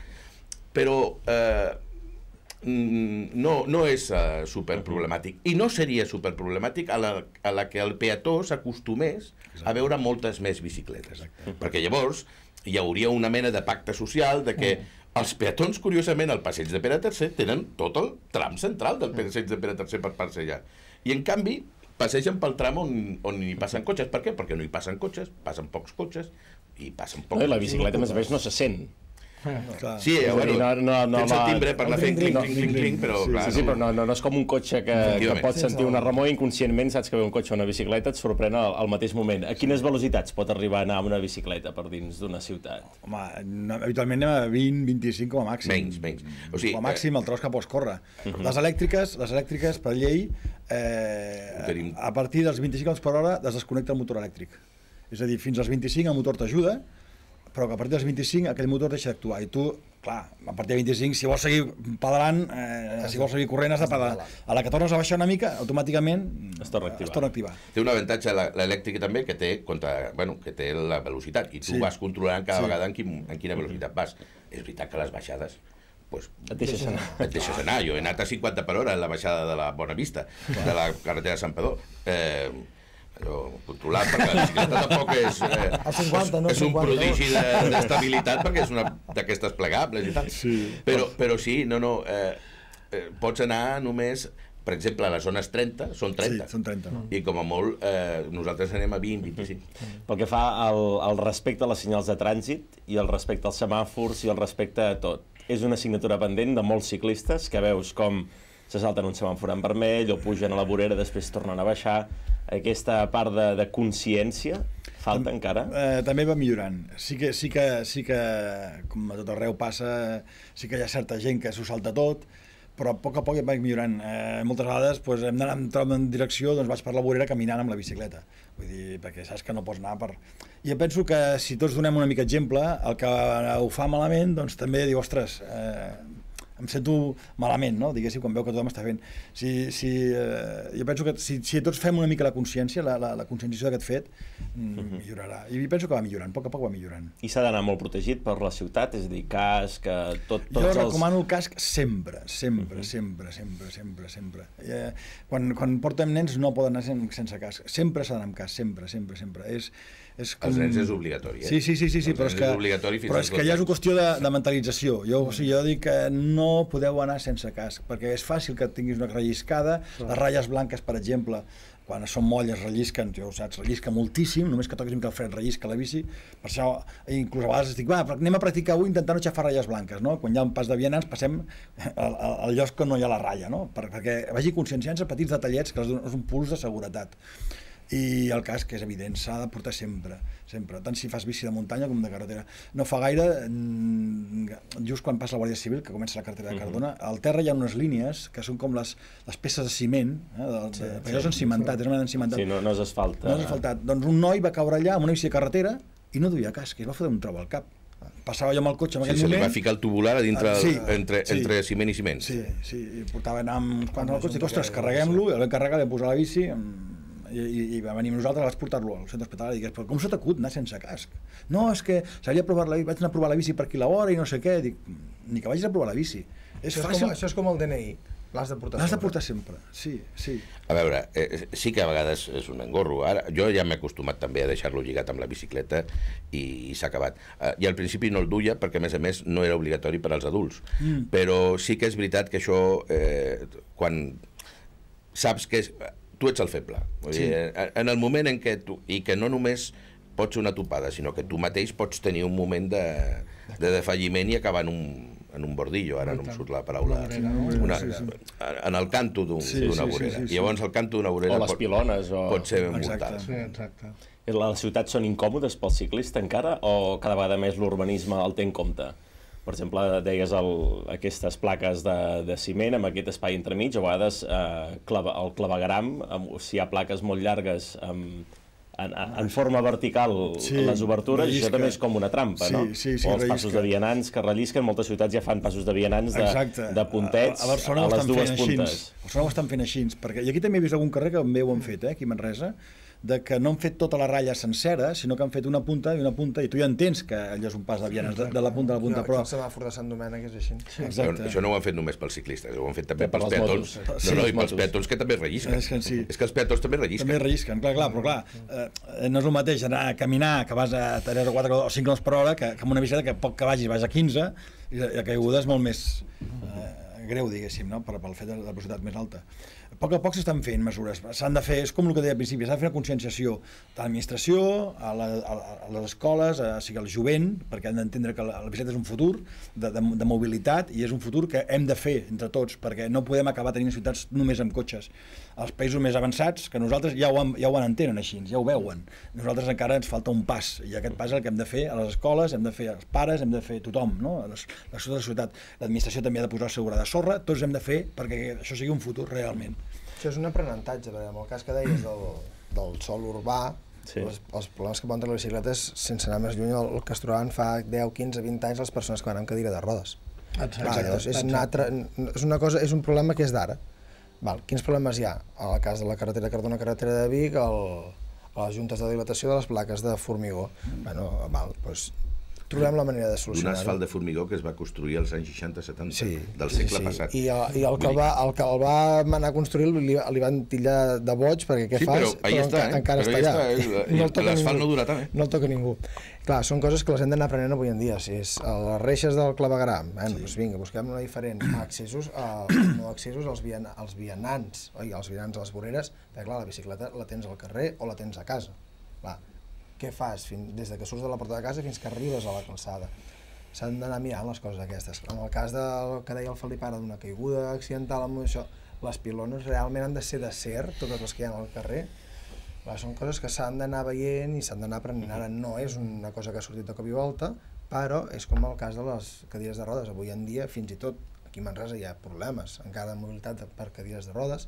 S1: però eh, mm, no, no és eh, superproblemàtic. I no seria superproblemàtic a la, a la que el peató s'acostumés a veure moltes més bicicletes. Exacte. Perquè llavors hi hauria una mena de pacte social de que mm. els peatons, curiosament, al passeig de Pere III tenen tot el tram central del mm. passeig de Pere III per passejar. I, en canvi, passegen pel tram on, on hi passen cotxes. Per què? Perquè no hi passen cotxes, passen pocs cotxes i passen pocs... No, la bicicleta, més a més, no se sent. Sí, Sí, eh, bueno, no, no, no, tens el timbre per anar fent clinc, clinc, clinc, clinc, però... Clar, sí, sí, però
S2: no, no, no és com un cotxe que, que pot sentir una remor inconscientment saps que ve un cotxe o una bicicleta et sorprèn al, al mateix moment. A quines velocitats pot arribar a anar amb una bicicleta per dins d'una ciutat?
S4: Home, no, habitualment anem a 20, 25 com a màxim. Menys, menys.
S2: O sigui, com a màxim
S4: eh, el tros que pots córrer. Uh mhm. -huh. Les elèctriques, les elèctriques per llei, eh, a partir dels 25 km per hora es desconnecta el motor elèctric. És a dir, fins als 25 el motor t'ajuda, però que a partir dels 25 aquell motor deixa d'actuar i tu clar, a partir de 25, si vols seguir pedalant, eh, si vols seguir corrent, has de pedalar. A la que tornes a baixar una mica, automàticament
S1: es torna a activar. Es torna a activar. Té un avantatge l'elèctrica també, que té, contra, bueno, que té la velocitat, i tu sí. vas controlant cada sí. vegada en, quin, en quina velocitat vas. És veritat que les baixades pues, et deixes anar. Et deixes anar. Jo he anat a 50 per hora en la baixada de la Bona Vista, de la carretera de Sant Pedó. Eh, allò controlat, perquè la bicicleta tampoc és, eh, 50, no, és un 50. prodigi d'estabilitat de, perquè és una d'aquestes plegables i tal. Sí. Però, però sí, no, no, eh, eh, pots anar només per exemple, a les zones 30 són 30. Sí, són 30. No? Mm. I com a molt, eh, nosaltres anem a 20, 25. Mm. Pel que fa al, al respecte a les senyals
S2: de trànsit i al respecte als semàfors i al respecte a tot, és una assignatura pendent de molts ciclistes que veus com se salten un semàfor en vermell o pugen a la vorera, després tornen a baixar aquesta part de, de consciència falta Tam, encara?
S4: Eh, també va millorant. Sí que, sí, que, sí que, com a tot arreu passa, sí que hi ha certa gent que s'ho salta tot, però a poc a poc ja vaig millorant. Eh, moltes vegades doncs, hem d'anar en direcció, doncs vaig per la vorera caminant amb la bicicleta. Vull dir, perquè saps que no pots anar per... I penso que si tots donem una mica exemple, el que ho fa malament, doncs també diu, ostres, eh, em sento malament, no? diguéssim, quan veu que tothom està fent. Si, si, eh, jo penso que si, si tots fem una mica la consciència, la, la, la conscienciació d'aquest fet, mm, uh mhm. -huh. millorarà. I penso que va millorant, a poc a poc va millorant.
S2: I s'ha d'anar molt protegit per la ciutat, és a dir, casc, tot, tots els... jo els... recomano
S4: el casc sempre, sempre, uh mhm. -huh. sempre, sempre, sempre, sempre. Eh, quan, quan portem nens no poden anar sense casc, sempre s'ha d'anar amb casc, sempre, sempre, sempre. És, és com... Els nens és obligatori, eh? Sí, sí, sí, sí, sí però, és que, és però és que ja és una qüestió de, de mentalització. Jo, o sigui, jo dic que no podeu anar sense casc, perquè és fàcil que tinguis una relliscada, Clar. les ratlles blanques, per exemple, quan són molles rellisquen, ja ho saps, rellisca moltíssim, només que toquis un mica el rellisca la bici, per això inclús a vegades estic, va, anem a practicar avui intentant no xafar ratlles blanques, no? quan hi ha un pas de vianants passem al, al lloc que no hi ha la ratlla, no? perquè vagi conscienciant-se petits detallets que els un puls de seguretat i el cas, que és evident, s'ha de portar sempre, sempre, tant si fas bici de muntanya com de carretera. No fa gaire, mm, just quan passa la Guàrdia Civil, que comença la carretera de Cardona, al terra hi ha unes línies que són com les, les peces de ciment, eh, dels, sí, però sí, és encimentat, sí. és
S2: una
S1: d'encimentat. Sí, no, no és asfaltat. No és eh.
S4: asfaltat. Doncs un noi va caure allà amb una bici de carretera i no duia casc, es va fer un trobo al cap passava jo amb el cotxe en aquell sí, moment... Se li va ficar
S1: el tubular dintre, ah, sí, entre, sí, entre ciment i ciment. Sí,
S4: sí, i portava anar amb quants al cotxe, dic, ostres, carreguem-lo, el vam carregar, vam posar la bici, amb i, i va venir nosaltres, vaig portar-lo al centre hospital i dic, però com s'ha t'acut anar sense casc? No, és que s'havia provat la bici, vaig anar a provar la bici per aquí l'hora hora i no sé què, dic, ni que vagis a provar la bici. És això, fàcil. És com,
S3: això és com el DNI. L'has de portar L'has de portar sempre, sí,
S1: sí. A veure, eh, sí que a vegades és un engorro. Ara, jo ja m'he acostumat també a deixar-lo lligat amb la bicicleta i, i s'ha acabat. Eh, I al principi no el duia perquè, a més a més, no era obligatori per als adults. Mm. Però sí que és veritat que això, eh, quan saps que és, tu ets el feble. Vull sí. dir, en el moment en què tu... I que no només pots una topada, sinó que tu mateix pots tenir un moment de, de defalliment i acabar en un, en un bordillo, ara no em surt la paraula. Una, una, en el canto d'una un, sí, sí, vorera. Sí, sí, sí. I llavors el canto d'una vorera o les pilones,
S2: pot, o... pot ser ben exacte.
S5: Sí, exacte.
S2: Les ciutats són incòmodes pel ciclista encara o cada vegada més l'urbanisme el té en compte? per exemple, deies el, aquestes plaques de, de ciment amb aquest espai entremig, a vegades eh, clava, el clavegram, amb, si hi ha plaques molt llargues amb, en, en forma vertical sí, les obertures, rellisca. això també és com una trampa, sí, no? Sí, sí, o els rellisca. passos de vianants que rellisquen, moltes ciutats ja fan passos de vianants de, Exacte. de puntets a, a, Barcelona a les dues puntes. Així.
S4: A Barcelona ho estan fent així, perquè, i aquí també he vist algun carrer que també ho han fet, eh, aquí a Manresa, de que no han fet tota la ratlla sencera, sinó que han fet una punta i una punta, i tu ja entens que
S3: allò és un pas de vianes, de, de la punta a la punta. No, però... El semàfor de Sant Domènec és així. Sí.
S1: Exacte. Això no ho han fet només pels ciclistes, ho han fet també pels, pels peatons. No, sí, no, i pels peatons que també rellisquen. És que, sí. és que els peatons també rellisquen. També
S4: rellisquen, clar, clar, però clar, eh, no és el mateix anar a caminar, que vas a 3 o 4 o 5 km per hora, que, que amb una bicicleta que poc que vagis, vas a 15, i la caiguda és molt més eh, greu, diguéssim, no? per, pel fet de la velocitat més alta poc a poc s'estan fent mesures. S'han de fer, és com el que deia al principi, s'ha de fer una conscienciació de l'administració, a, la, a, les escoles, a, sigui, al jovent, perquè han d'entendre que la, la bicicleta és un futur de, de, de mobilitat i és un futur que hem de fer entre tots, perquè no podem acabar tenint ciutats només amb cotxes. Els països més avançats, que nosaltres ja ho, ja ho entenen així, ja ho veuen. Nosaltres encara ens falta un pas, i aquest pas és el que hem de fer a les escoles, hem de fer als pares, hem de fer tothom, no? la, les, la societat. L'administració també ha de posar segura seu de sorra,
S3: tots hem de fer perquè això sigui un futur realment. Això és un aprenentatge, perquè en el cas que deies del, del sol urbà, sí. els, els problemes que poden tenir les bicicletes, sense anar més lluny, el que es trobaven fa 10, 15, 20 anys les persones que van amb cadira de rodes.
S2: Exacte, Clar, llavors, és, una altra,
S3: és, una cosa, és un problema que és d'ara. Val, quins problemes hi ha? En el cas de la carretera Cardona, carretera de Vic, el, a les juntes de dilatació de les plaques de formigó. Mm. Bueno, val, doncs
S2: trobem
S1: la manera de solucionar-ho. D'un asfalt de formigó que es va construir als anys 60-70 sí, del segle sí, sí. passat. I, el, i el, que el, va,
S3: el que el va manar a construir li, li van tillar de boig perquè què sí, fas? Però, però està, encara, eh? encara però està allà. Està, eh? no L'asfalt no dura tant, eh? No el toca ningú. Clar, són coses que les hem d'anar aprenent avui en dia. Si és a les reixes del clavegram, eh? sí. doncs vinga, busquem una diferent. Accessos, a, no accessos als, vian, als vianants, oi, als vianants a les voreres, perquè clar, la bicicleta la tens al carrer o la tens a casa. Clar, què fas fins, des de que surts de la porta de casa fins que arribes a la calçada. S'han d'anar mirant les coses aquestes. En el cas del que deia el Felip ara d'una caiguda accidental, amb això, les pilones realment han de ser de ser, totes les que hi ha al carrer, Clar, són coses que s'han d'anar veient i s'han d'anar aprenent. Ara no és una cosa que ha sortit de cop i volta, però és com el cas de les cadires de rodes. Avui en dia, fins i tot, aquí a Manresa hi ha problemes encara de mobilitat per cadires de rodes,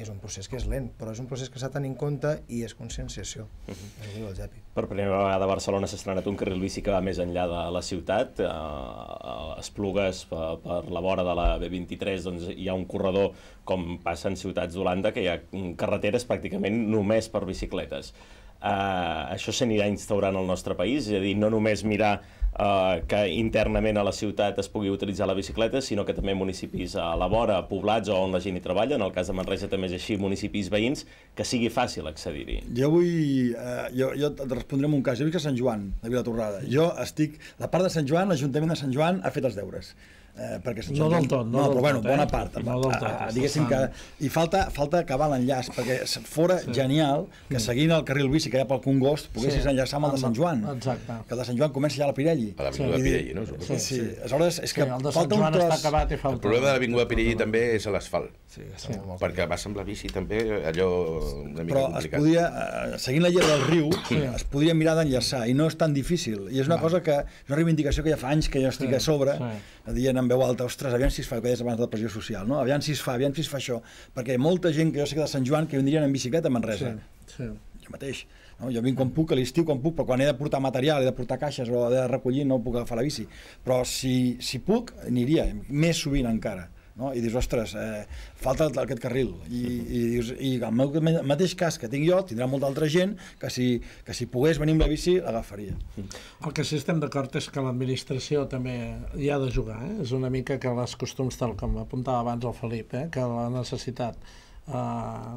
S3: és un procés que és lent, però és un procés que s'ha de tenir en compte i és conscienciació, uh mhm. -huh. és diu el GEPI.
S2: Per primera vegada a Barcelona s'ha estrenat un carril bici que va més enllà de la ciutat, eh, a Esplugues, per, per la vora de la B23, doncs hi ha un corredor, com passa en ciutats d'Holanda, que hi ha carreteres pràcticament només per bicicletes. Eh, això s'anirà instaurant al nostre país, és a dir, no només mirar eh, que internament a la ciutat es pugui utilitzar la bicicleta, sinó que també municipis a la vora, poblats o on la gent hi treballa, en el cas de Manresa també és així, municipis veïns, que sigui fàcil accedir-hi.
S4: Jo vull... Eh, jo, jo et respondré amb un cas. Jo vinc a Sant Joan, de Vilatorrada. Jo estic... La part de Sant Joan, l'Ajuntament de Sant Joan ha fet els deures. Eh, perquè perquè no del tot, no, no del però bueno, bona eh? part no del eh, tot, a, eh, a, diguéssim que, i falta, falta acabar l'enllaç perquè fora sí. genial que mm. seguint el carril bici que hi ha pel Congost poguessis sí. enllaçar amb el de Sant Joan exacte. que el de Sant Joan comença ja a la Pirelli a l'avinguda sí. Pirelli, no? Sí, sí, sí. aleshores és que sí, el de Sant Joan tros... està acabat i falta el problema de
S1: l'avinguda Pirelli també és l'asfalt sí, sí. perquè va semblar bici també allò una mica però complicat. es podia,
S4: seguint la llei del riu sí. es podia mirar d'enllaçar i no és tan difícil i és una cosa que és una reivindicació que ja fa anys que jo estic a sobre sí. dient amb veu alta, ostres, aviam si es fa, que abans de la pressió social, no? aviam si es fa, aviam si es fa això, perquè molta gent que jo sé que de Sant Joan que vindrien en bicicleta a Manresa, sí, sí. jo mateix, no? jo vinc quan puc, a l'estiu quan puc, però quan he de portar material, he de portar caixes o he de recollir, no puc agafar la bici, però si, si puc, aniria, més sovint encara no? i dius, ostres, eh, falta aquest carril I, i, dius, i el meu mateix cas que tinc jo tindrà molta altra gent que si, que si pogués venir amb la bici l'agafaria
S5: El que sí estem d'acord és que l'administració també hi ha de jugar eh? és una mica que les costums tal com apuntava abans el Felip eh? que la necessitat eh,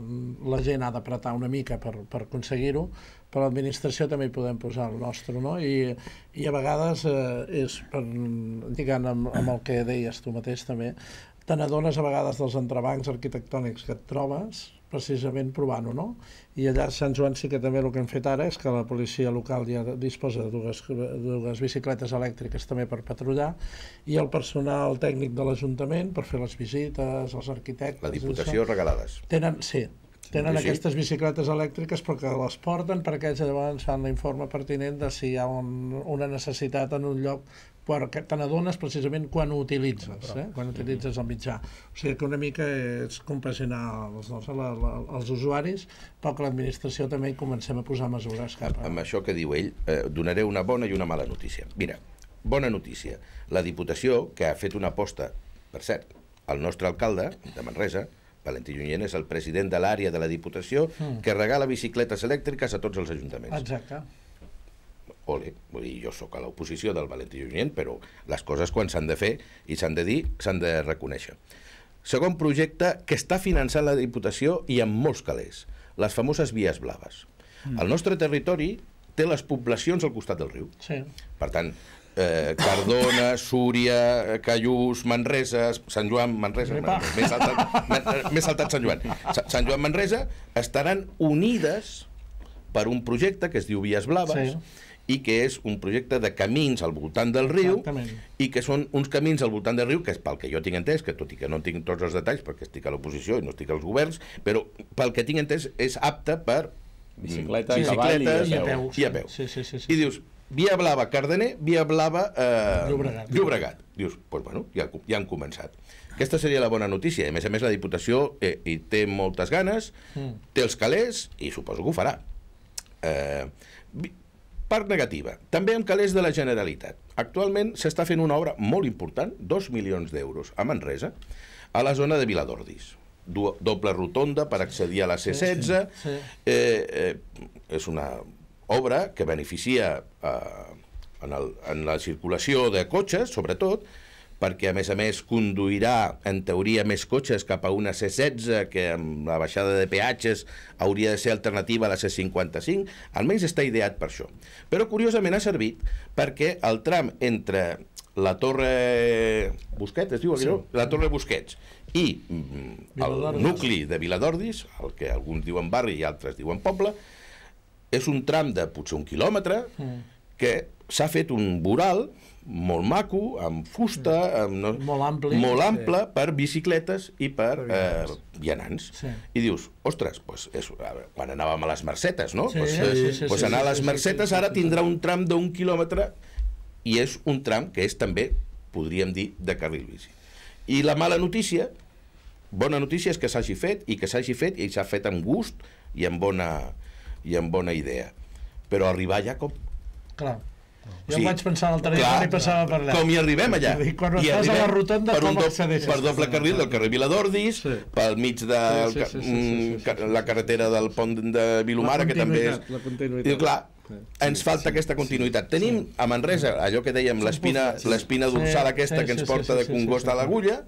S5: la gent ha d'apretar una mica per, per aconseguir-ho però l'administració també hi podem posar el nostre, no? I, i a vegades eh, és, per, diguem, amb, amb el que deies tu mateix també, te n'adones a vegades dels entrebancs arquitectònics que et trobes, precisament provant-ho, no? I allà a Sant Joan sí que també el que hem fet ara és que la policia local ja disposa de dues, dues bicicletes elèctriques també per patrullar i el personal tècnic de l'Ajuntament per fer les visites, els arquitectes... La Diputació regalades. Tenen, sí, tenen sí, sí. aquestes bicicletes elèctriques però que les porten perquè ells llavors fan l'informe pertinent de si hi ha un, una necessitat en un lloc perquè te n'adones precisament quan ho utilitzes, eh? quan utilitzes el mitjà. O sigui que una mica és compassionar els, els, els usuaris, però que l'administració també hi comencem a posar mesures cap
S1: a... Amb això que diu ell, eh, donaré una bona i una mala notícia. Mira, bona notícia. La Diputació, que ha fet una aposta, per cert, el nostre alcalde de Manresa, Valentí Junyent és el president de l'àrea de la Diputació mm. que regala bicicletes elèctriques a tots els ajuntaments. Exacte ole, vull dir, jo sóc a l'oposició del Valentí Junyent, però les coses quan s'han de fer i s'han de dir, s'han de reconèixer. Segon projecte que està finançant la Diputació i amb molts calés, les famoses vies blaves. Mm. El nostre territori té les poblacions al costat del riu. Sí. Per tant, eh, Cardona, Súria, Callús, Manresa, Sant Joan, Manresa, m'he saltat, saltat Sant Joan. Sant Joan, Manresa, estaran unides per un projecte que es diu Vies Blaves, sí i que és un projecte de camins al voltant del riu Exactament. i que són uns camins al voltant del riu que és pel que jo tinc entès, que tot i que no tinc tots els detalls perquè estic a l'oposició i no estic als governs però pel que tinc entès és apte per Bicicleta, bicicleta mm. i, i, a peu. I, a peu. Sí, sí, sí, sí. I dius, Via Blava Cardener, Via Blava eh, Llobregat. Llobregat. Dius, doncs pues, bueno, ja, ja han començat. Aquesta seria la bona notícia. A més a més, la Diputació eh, hi té moltes ganes, mm. té els calés i suposo que ho farà. Eh, Part negativa, també amb calés de la Generalitat. Actualment s'està fent una obra molt important, 2 milions d'euros, a Manresa, a la zona de Viladordis. Du doble rotonda per accedir a la C-16. Sí, sí, sí. eh, eh, és una obra que beneficia eh, en, el, en la circulació de cotxes, sobretot, perquè a més a més conduirà en teoria més cotxes cap a una C16 que amb la baixada de peatges hauria de ser alternativa a la C55 almenys està ideat per això però curiosament ha servit perquè el tram entre la Torre Busquets, es diu sí. no? La Torre Busquets i mm, mm, el nucli de Viladordis, el que alguns diuen barri i altres diuen poble, és un tram de potser un quilòmetre mm. que s'ha fet un voral molt maco, amb fusta, mm. amb, no, molt ample, molt ample sí. per bicicletes i per, per vianants. Eh, vianants. Sí. I dius, ostres, pues és, veure, quan anàvem a les Mercetes, no? Sí, pues, sí, eh, sí, sí, pues sí, anar a les Mercetes sí, sí, ara tindrà un tram d'un quilòmetre i és un tram que és també, podríem dir, de carril bici. I la mala notícia, bona notícia és que s'hagi fet i que s'hagi fet i s'ha fet amb gust i amb bona, i amb bona idea. Però arribar ja com... Clar jo sí. em vaig
S5: pensar en el tren i passava per allà. Com hi arribem allà? I quan hi estàs a la rotonda, per com accedeixes? Per doble carril
S1: del carrer Viladordis, sí. pel mig de sí, sí, sí, mm, sí, sí, la carretera del pont de Vilomara, que també és... La continuïtat. I clar, ens falta aquesta continuïtat. Tenim a Manresa allò que dèiem, l'espina dorsal aquesta que ens porta de Congost a l'agulla,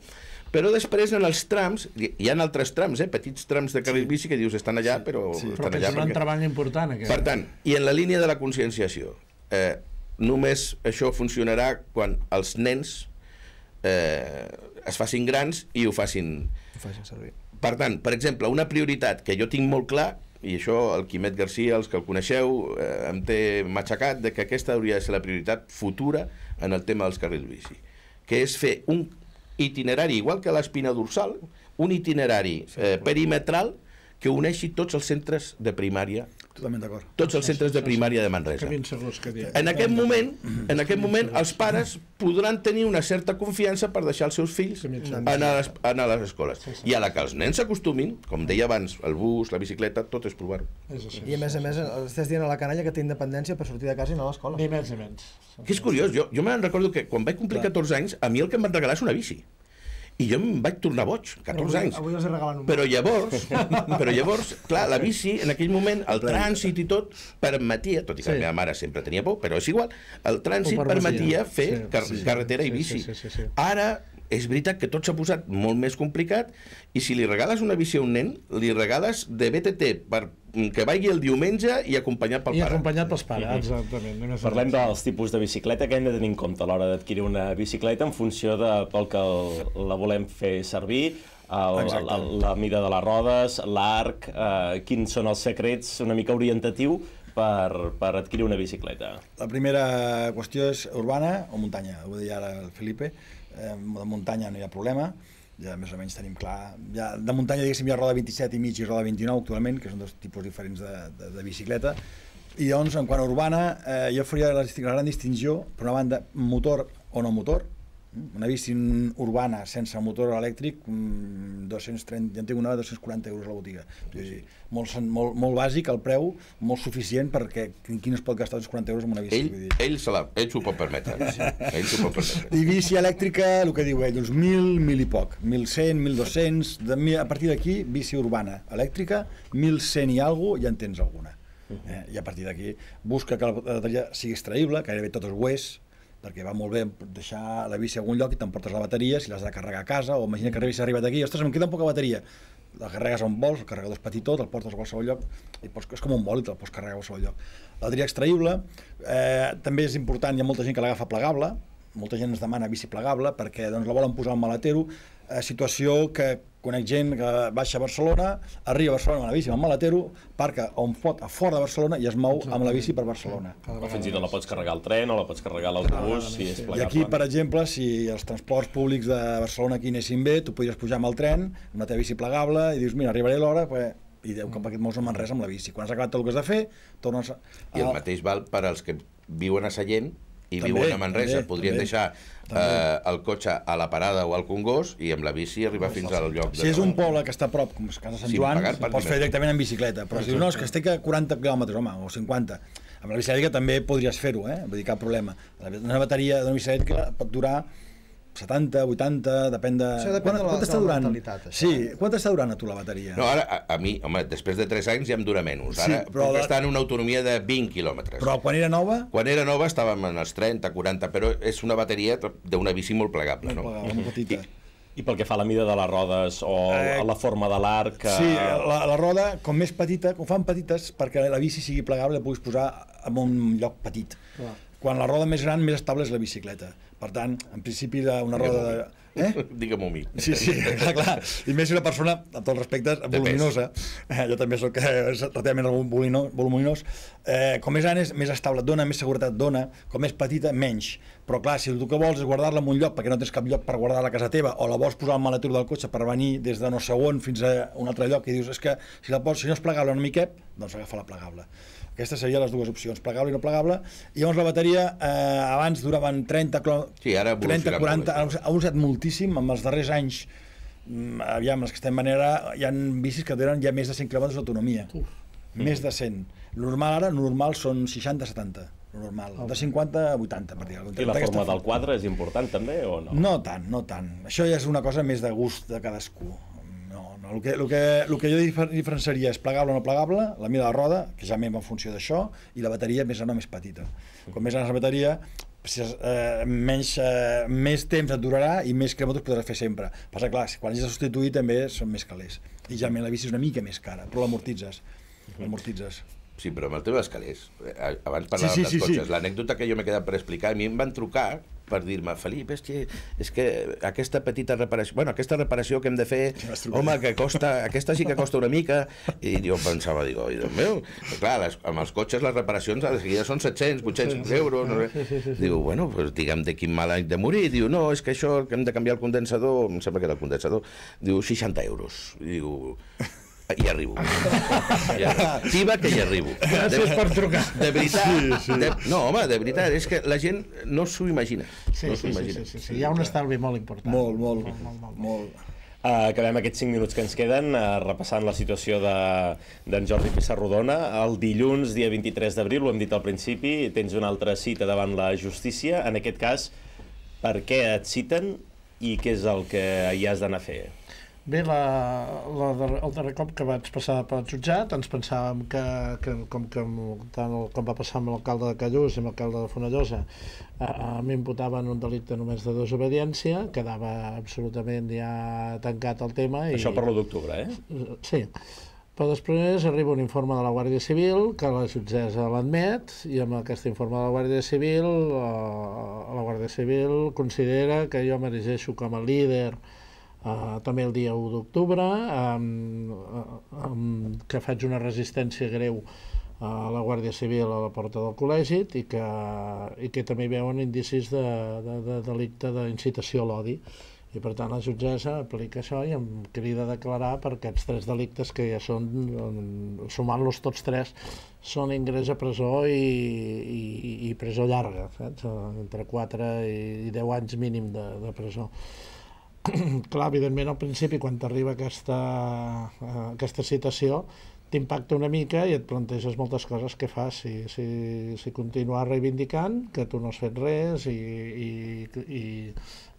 S1: però després en els trams, hi ha altres trams, eh, petits trams de carril sí. bici que dius estan allà, però... Sí. Estan però que allà és un perquè...
S5: treball important. Aquest. Per tant,
S1: i en la línia de la conscienciació, eh, Només això funcionarà quan els nens eh, es facin grans i ho facin... Ho facin servir. Per tant, per exemple, una prioritat que jo tinc molt clar i això el Quimet Garcia, els que el coneixeu, eh, em té matxacat de que aquesta hauria de ser la prioritat futura en el tema dels carrils bici, que és fer un itinerari, igual que l'espina dorsal, un itinerari eh, perimetral que uneixi tots els centres de primària Totalment d'acord. Tots els centres de primària de Manresa. En aquest moment, en aquest moment els pares podran tenir una certa confiança per deixar els seus fills anar a les, anar a les escoles. I a la que els nens s'acostumin, com deia abans, el bus, la bicicleta, tot és provar-ho.
S3: I a més a més, estàs dient a la canalla que té independència per sortir de casa i anar a l'escola. Ni més ni menys.
S1: Que és curiós, jo, jo me'n recordo que quan vaig complir 14 anys, a mi el que em van regalar és una bici. I jo em vaig tornar boig, 14 anys.
S3: Avui els he regalat un però llavors, però
S1: llavors, clar, la bici, en aquell moment, el trànsit i tot, permetia, tot i que sí. la meva mare sempre tenia por, però és igual, el trànsit permetia fer sí, car sí, carretera i bici. Sí, sí, sí, sí. Ara és veritat que tot s'ha posat molt més complicat i si li regales una bici a un nen, li regales de BTT per mm, que vagi el diumenge i acompanyat pel I pare. I
S5: acompanyat pels pares, mm -hmm. exactament. Parlem
S1: dels tipus de bicicleta
S2: que hem de tenir en compte a l'hora d'adquirir una bicicleta en funció de pel que el, la volem fer servir, el, el, la mida de les rodes, l'arc, eh, quins són els secrets una mica orientatiu per, per adquirir una bicicleta?
S4: La primera qüestió és urbana o muntanya, ho deia ara el Felipe, eh, de muntanya no hi ha problema, ja més o menys tenim clar, ja, de muntanya diguéssim hi ha roda 27 i mig i roda 29 actualment, que són dos tipus diferents de, de, de bicicleta, i llavors doncs, en quant a urbana eh, jo faria la, la gran distinció, per una banda, motor o no motor, una bici urbana sense motor elèctric, 230, mm, ja en tinc una de 240 euros a la botiga. Sí, sí. molt, molt, molt bàsic el preu, molt suficient perquè qui no es pot gastar 240 euros en una bici. Ell, vull
S1: dir. ell, se la, ell s'ho pot permetre.
S5: ell s'ho pot permetre.
S4: I bici elèctrica, el que diu ell, uns 1.000, 1.000 i poc, 1.100, 1.200, de, a partir d'aquí, bici urbana elèctrica, 1.100 i alguna ja en tens alguna. Eh? I a partir d'aquí busca que la bateria sigui extraïble, que gairebé tot ho és, perquè va molt bé deixar la bici a algun lloc i t'emportes la bateria si l'has de carregar a casa, o imagina que arribis arribat aquí, ostres, em queda poca bateria, la carregues on vols, el carregador és petitó, te'l portes a qualsevol lloc, i pots, és com un bòlit, te'l pots carregar a qualsevol lloc. La bateria extraïble, eh, també és important, hi ha molta gent que l'agafa plegable, molta gent ens demana bici plegable perquè doncs, la volen posar al maletero, eh, situació que conec gent que baixa a Barcelona, arriba a Barcelona amb la bici, amb maletero, parca on fot a fora de Barcelona i es mou amb la bici per Barcelona.
S2: O fins i tot la pots carregar al tren o la pots carregar a l'autobús, si és plegable. I aquí, per
S4: exemple, si els transports públics de Barcelona aquí anessin bé, tu podries pujar amb el tren, amb la teva bici plegable, i dius, mira, arribaré l'hora, pues, i deu cap aquest mos no Manresa amb la bici. Quan has acabat el que has de fer, tornes... A...
S1: I el mateix val per als que viuen a Sallent i també, viuen a Manresa, també, podrien també, deixar també. Eh, el cotxe a la parada o al Congost i amb la bici arribar fins al lloc. De si és un
S4: poble que està a prop, com és Casa Sant sí, Joan, pots fer directament en bicicleta, però si no, és que estic a 40 km, home, o 50, amb la bicicleta també podries fer-ho, eh? vull dir, cap problema. Una bateria d'una bicicleta pot durar 70, 80, depèn de... Això depèn quan, de la, de està durant? mentalitat, això. Sí, eh? quant està durant a tu la bateria?
S1: No, ara, a, a mi, home, després de 3 anys ja em dura menys. Ara sí, però... està en una autonomia de 20 quilòmetres.
S4: Però quan era nova?
S1: Quan era nova estàvem en els 30, 40, però és una bateria d'una bici molt plegable, no? Molt plegable, molt petita. I, i pel que fa a la mida de les rodes o eh, la forma de l'arc... Eh? Sí,
S4: la, la roda, com més petita, ho fan petites perquè la bici sigui plegable la puguis posar en un lloc petit. Clar. Quan la roda més gran, més estable és la bicicleta. Per tant, en principi una roda de...
S1: Eh? Digue-m'ho a mi. Sí, sí, clar, clar.
S4: I més si una persona, a tots els respectes, voluminosa. Eh, jo també soc eh, relativament voluminós. Eh, com més gran és, més estable et dona, més seguretat et dona. Com més petita, menys. Però clar, si tu que vols és guardar-la en un lloc perquè no tens cap lloc per guardar-la casa teva o la vols posar al maletur del cotxe per venir des de no segon fins a un altre lloc i dius és que si la pots, si no és plegable una miqueta, doncs agafa la plegable. Aquestes serien les dues opcions, plegable i no plegable. I llavors la bateria, eh, abans duraven 30,
S1: sí, ara 30 40,
S4: ha usat moltíssim amb els darrers anys, mm, aviam, els que estem manera, hi ha bicis que tenen ja més de 100 km d'autonomia. Més de 100. Normal ara, normal són 60-70 normal, okay. de 50 a 80 per dir
S2: I la forma del quadre és important també o no?
S4: No tant, no tant. Això ja és una cosa més de gust de cadascú no? El que, el que, el que jo diferenciaria és plegable o no plegable, la mida de la roda, que ja meva en funció d'això, i la bateria més o no més petita. Com més gran la bateria, si, eh, menys, eh, més temps et durarà i més quilòmetres podràs fer sempre. Passa clar, quan hagis de substituir també són més calés. I ja la bici és una mica més cara, però l'amortitzes. L'amortitzes.
S1: Sí, però amb el tema dels calés. Eh, abans parlàvem sí, sí, dels sí, cotxes. Sí. L'anècdota que jo m'he quedat per explicar, a mi em van trucar per dir-me, Felip, és que, és que aquesta petita reparació, bueno, aquesta reparació que hem de fer, home, que costa, aquesta sí que costa una mica, i jo pensava, dic, oi, Déu meu, però clar, les, amb els cotxes les reparacions de seguida són 700, 800 sí, euros, no sé. Diu, bueno, pues, diguem de quin mal any de morir, diu, no, és que això, que hem de canviar el condensador, em sembla que era el condensador, diu, 60 euros, diu, hi arribo. Hi Tiba que hi arribo. Gràcies de, per trucar. De veritat, sí, sí. De, no, home, de veritat, és que la gent no s'ho imagina. Sí, no sí, imagina. Sí, sí, sí,
S5: sí, hi ha un estalvi molt important. Molt, molt, molt. molt, molt. molt.
S2: Uh, acabem aquests 5 minuts que ens queden uh, repassant la situació d'en de, Jordi Pissarrodona. El dilluns, dia 23 d'abril, ho hem dit al principi, tens una altra cita davant la justícia. En aquest cas, per què et citen i què és el que hi has d'anar a fer?
S5: Bé, la, la, el darrer cop que vaig passar pel jutjat ens pensàvem que, que com, que tant el, com va passar amb l'alcalde de Callús i amb l'alcalde de Fonellosa m'imputaven un delicte només de desobediència, quedava absolutament ja tancat el tema. I... Això per l'1 d'octubre, eh? Sí. Però després arriba un informe de la Guàrdia Civil que la jutgessa l'admet i amb aquest informe de la Guàrdia Civil la, eh, la Guàrdia Civil considera que jo mereixo com a líder Uh, també el dia 1 d'octubre, um, um, que faig una resistència greu eh, a la Guàrdia Civil a la porta del col·legi i que, i que també veuen indicis de, de, de delicte d'incitació a l'odi. I per tant la jutgessa aplica això i em crida a declarar per aquests tres delictes que ja són, eh, sumant-los tots tres, són ingrés a presó i, i, i presó llarga, saps? entre 4 i 10 anys mínim de, de presó. clar, evidentment al principi quan t'arriba aquesta, eh, aquesta citació t'impacta una mica i et planteges moltes coses que fas, si, si, si continuar reivindicant que tu no has fet res i, i, i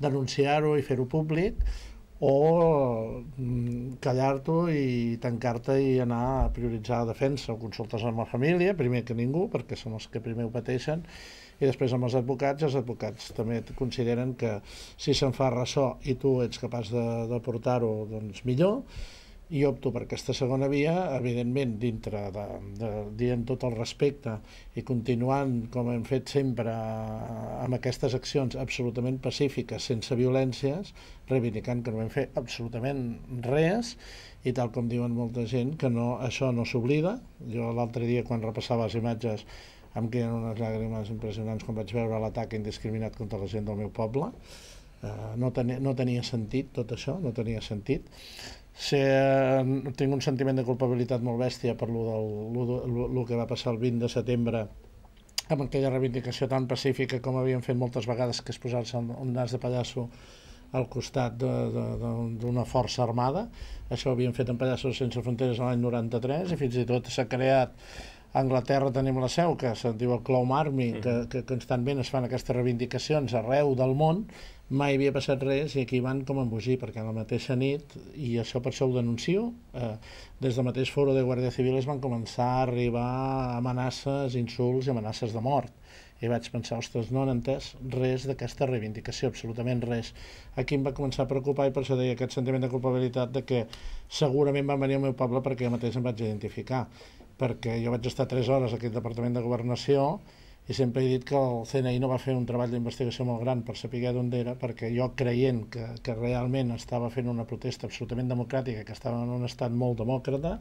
S5: denunciar-ho i fer-ho públic o mm, callar-t'ho i tancar-te i anar a prioritzar la defensa o consultes amb la família, primer que ningú, perquè són els que primer ho pateixen, i després amb els advocats, els advocats també consideren que si se'n fa ressò i tu ets capaç de, de portar-ho, doncs millor, i opto per aquesta segona via, evidentment dintre de, de, dient tot el respecte i continuant com hem fet sempre amb aquestes accions absolutament pacífiques, sense violències, reivindicant que no vam fer absolutament res i tal com diuen molta gent, que no, això no s'oblida. Jo l'altre dia quan repassava les imatges em queden unes llàgrimes impressionants quan vaig veure l'atac indiscriminat contra la gent del meu poble. Eh, no, tenia, no tenia sentit tot això, no tenia sentit. Se, eh, tinc un sentiment de culpabilitat molt bèstia per lo, del, lo, lo, lo que va passar el 20 de setembre amb aquella reivindicació tan pacífica com havien fet moltes vegades que és posar-se un nas de pallasso al costat d'una força armada. Això ho havien fet en Pallassos sense fronteres l'any 93 i fins i tot s'ha creat a Anglaterra tenim la seu, que se'n diu el Clown Army, mm -hmm. que, que constantment es fan aquestes reivindicacions arreu del món, mai havia passat res i aquí van com embogir, perquè en la mateixa nit, i això per això ho denuncio, eh, des del mateix foro de Guàrdia Civil es van començar a arribar amenaces, insults i amenaces de mort. I vaig pensar, ostres, no han entès res d'aquesta reivindicació, absolutament res. Aquí em va començar a preocupar i per això deia aquest sentiment de culpabilitat de que segurament van venir al meu poble perquè jo mateix em vaig identificar perquè jo vaig estar tres hores a aquest Departament de Governació i sempre he dit que el CNI no va fer un treball d'investigació molt gran per saber d'on era, perquè jo creient que, que realment estava fent una protesta absolutament democràtica, que estava en un estat molt demòcrata,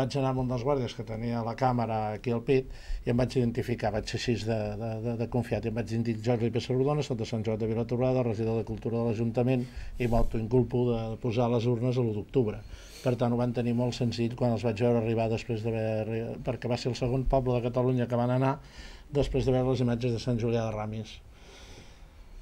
S5: vaig anar amb un dels guàrdies que tenia la càmera aquí al pit i em vaig identificar, vaig ser així de, de, de, de confiat, i em vaig dir Jordi Pessarrodona, sota Sant Joan de Vilatorrada, regidor de Cultura de l'Ajuntament, i m'autoinculpo de posar les urnes a l'1 d'octubre per tant ho van tenir molt senzill quan els vaig veure arribar després d'haver... perquè va ser el segon poble de Catalunya que van anar després de veure les imatges de Sant Julià de Ramis.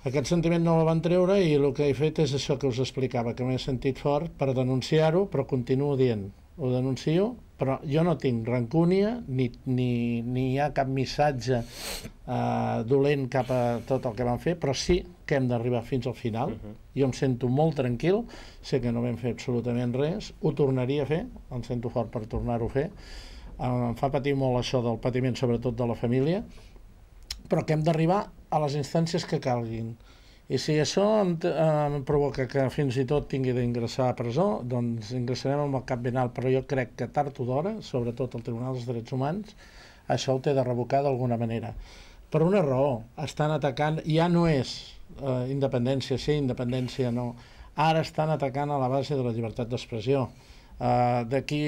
S5: Aquest sentiment no el van treure i el que he fet és això que us explicava, que m'he sentit fort per denunciar-ho, però continuo dient, ho denuncio, però jo no tinc rancúnia ni, ni, ni hi ha cap missatge eh, dolent cap a tot el que van fer, però sí que hem d'arribar fins al final. Uh mhm. -huh. Jo em sento molt tranquil, sé que no vam fer absolutament res, ho tornaria a fer, em sento fort per tornar-ho a fer. Em fa patir molt això del patiment, sobretot de la família, però que hem d'arribar a les instàncies que calguin. I si això em, em provoca que fins i tot tingui d'ingressar a presó, doncs ingressarem amb el cap ben alt, però jo crec que tard o d'hora, sobretot el Tribunal dels Drets Humans, això ho té de revocar d'alguna manera per una raó, estan atacant, ja no és eh, independència sí, independència no, ara estan atacant a la base de la llibertat d'expressió. Uh, D'aquí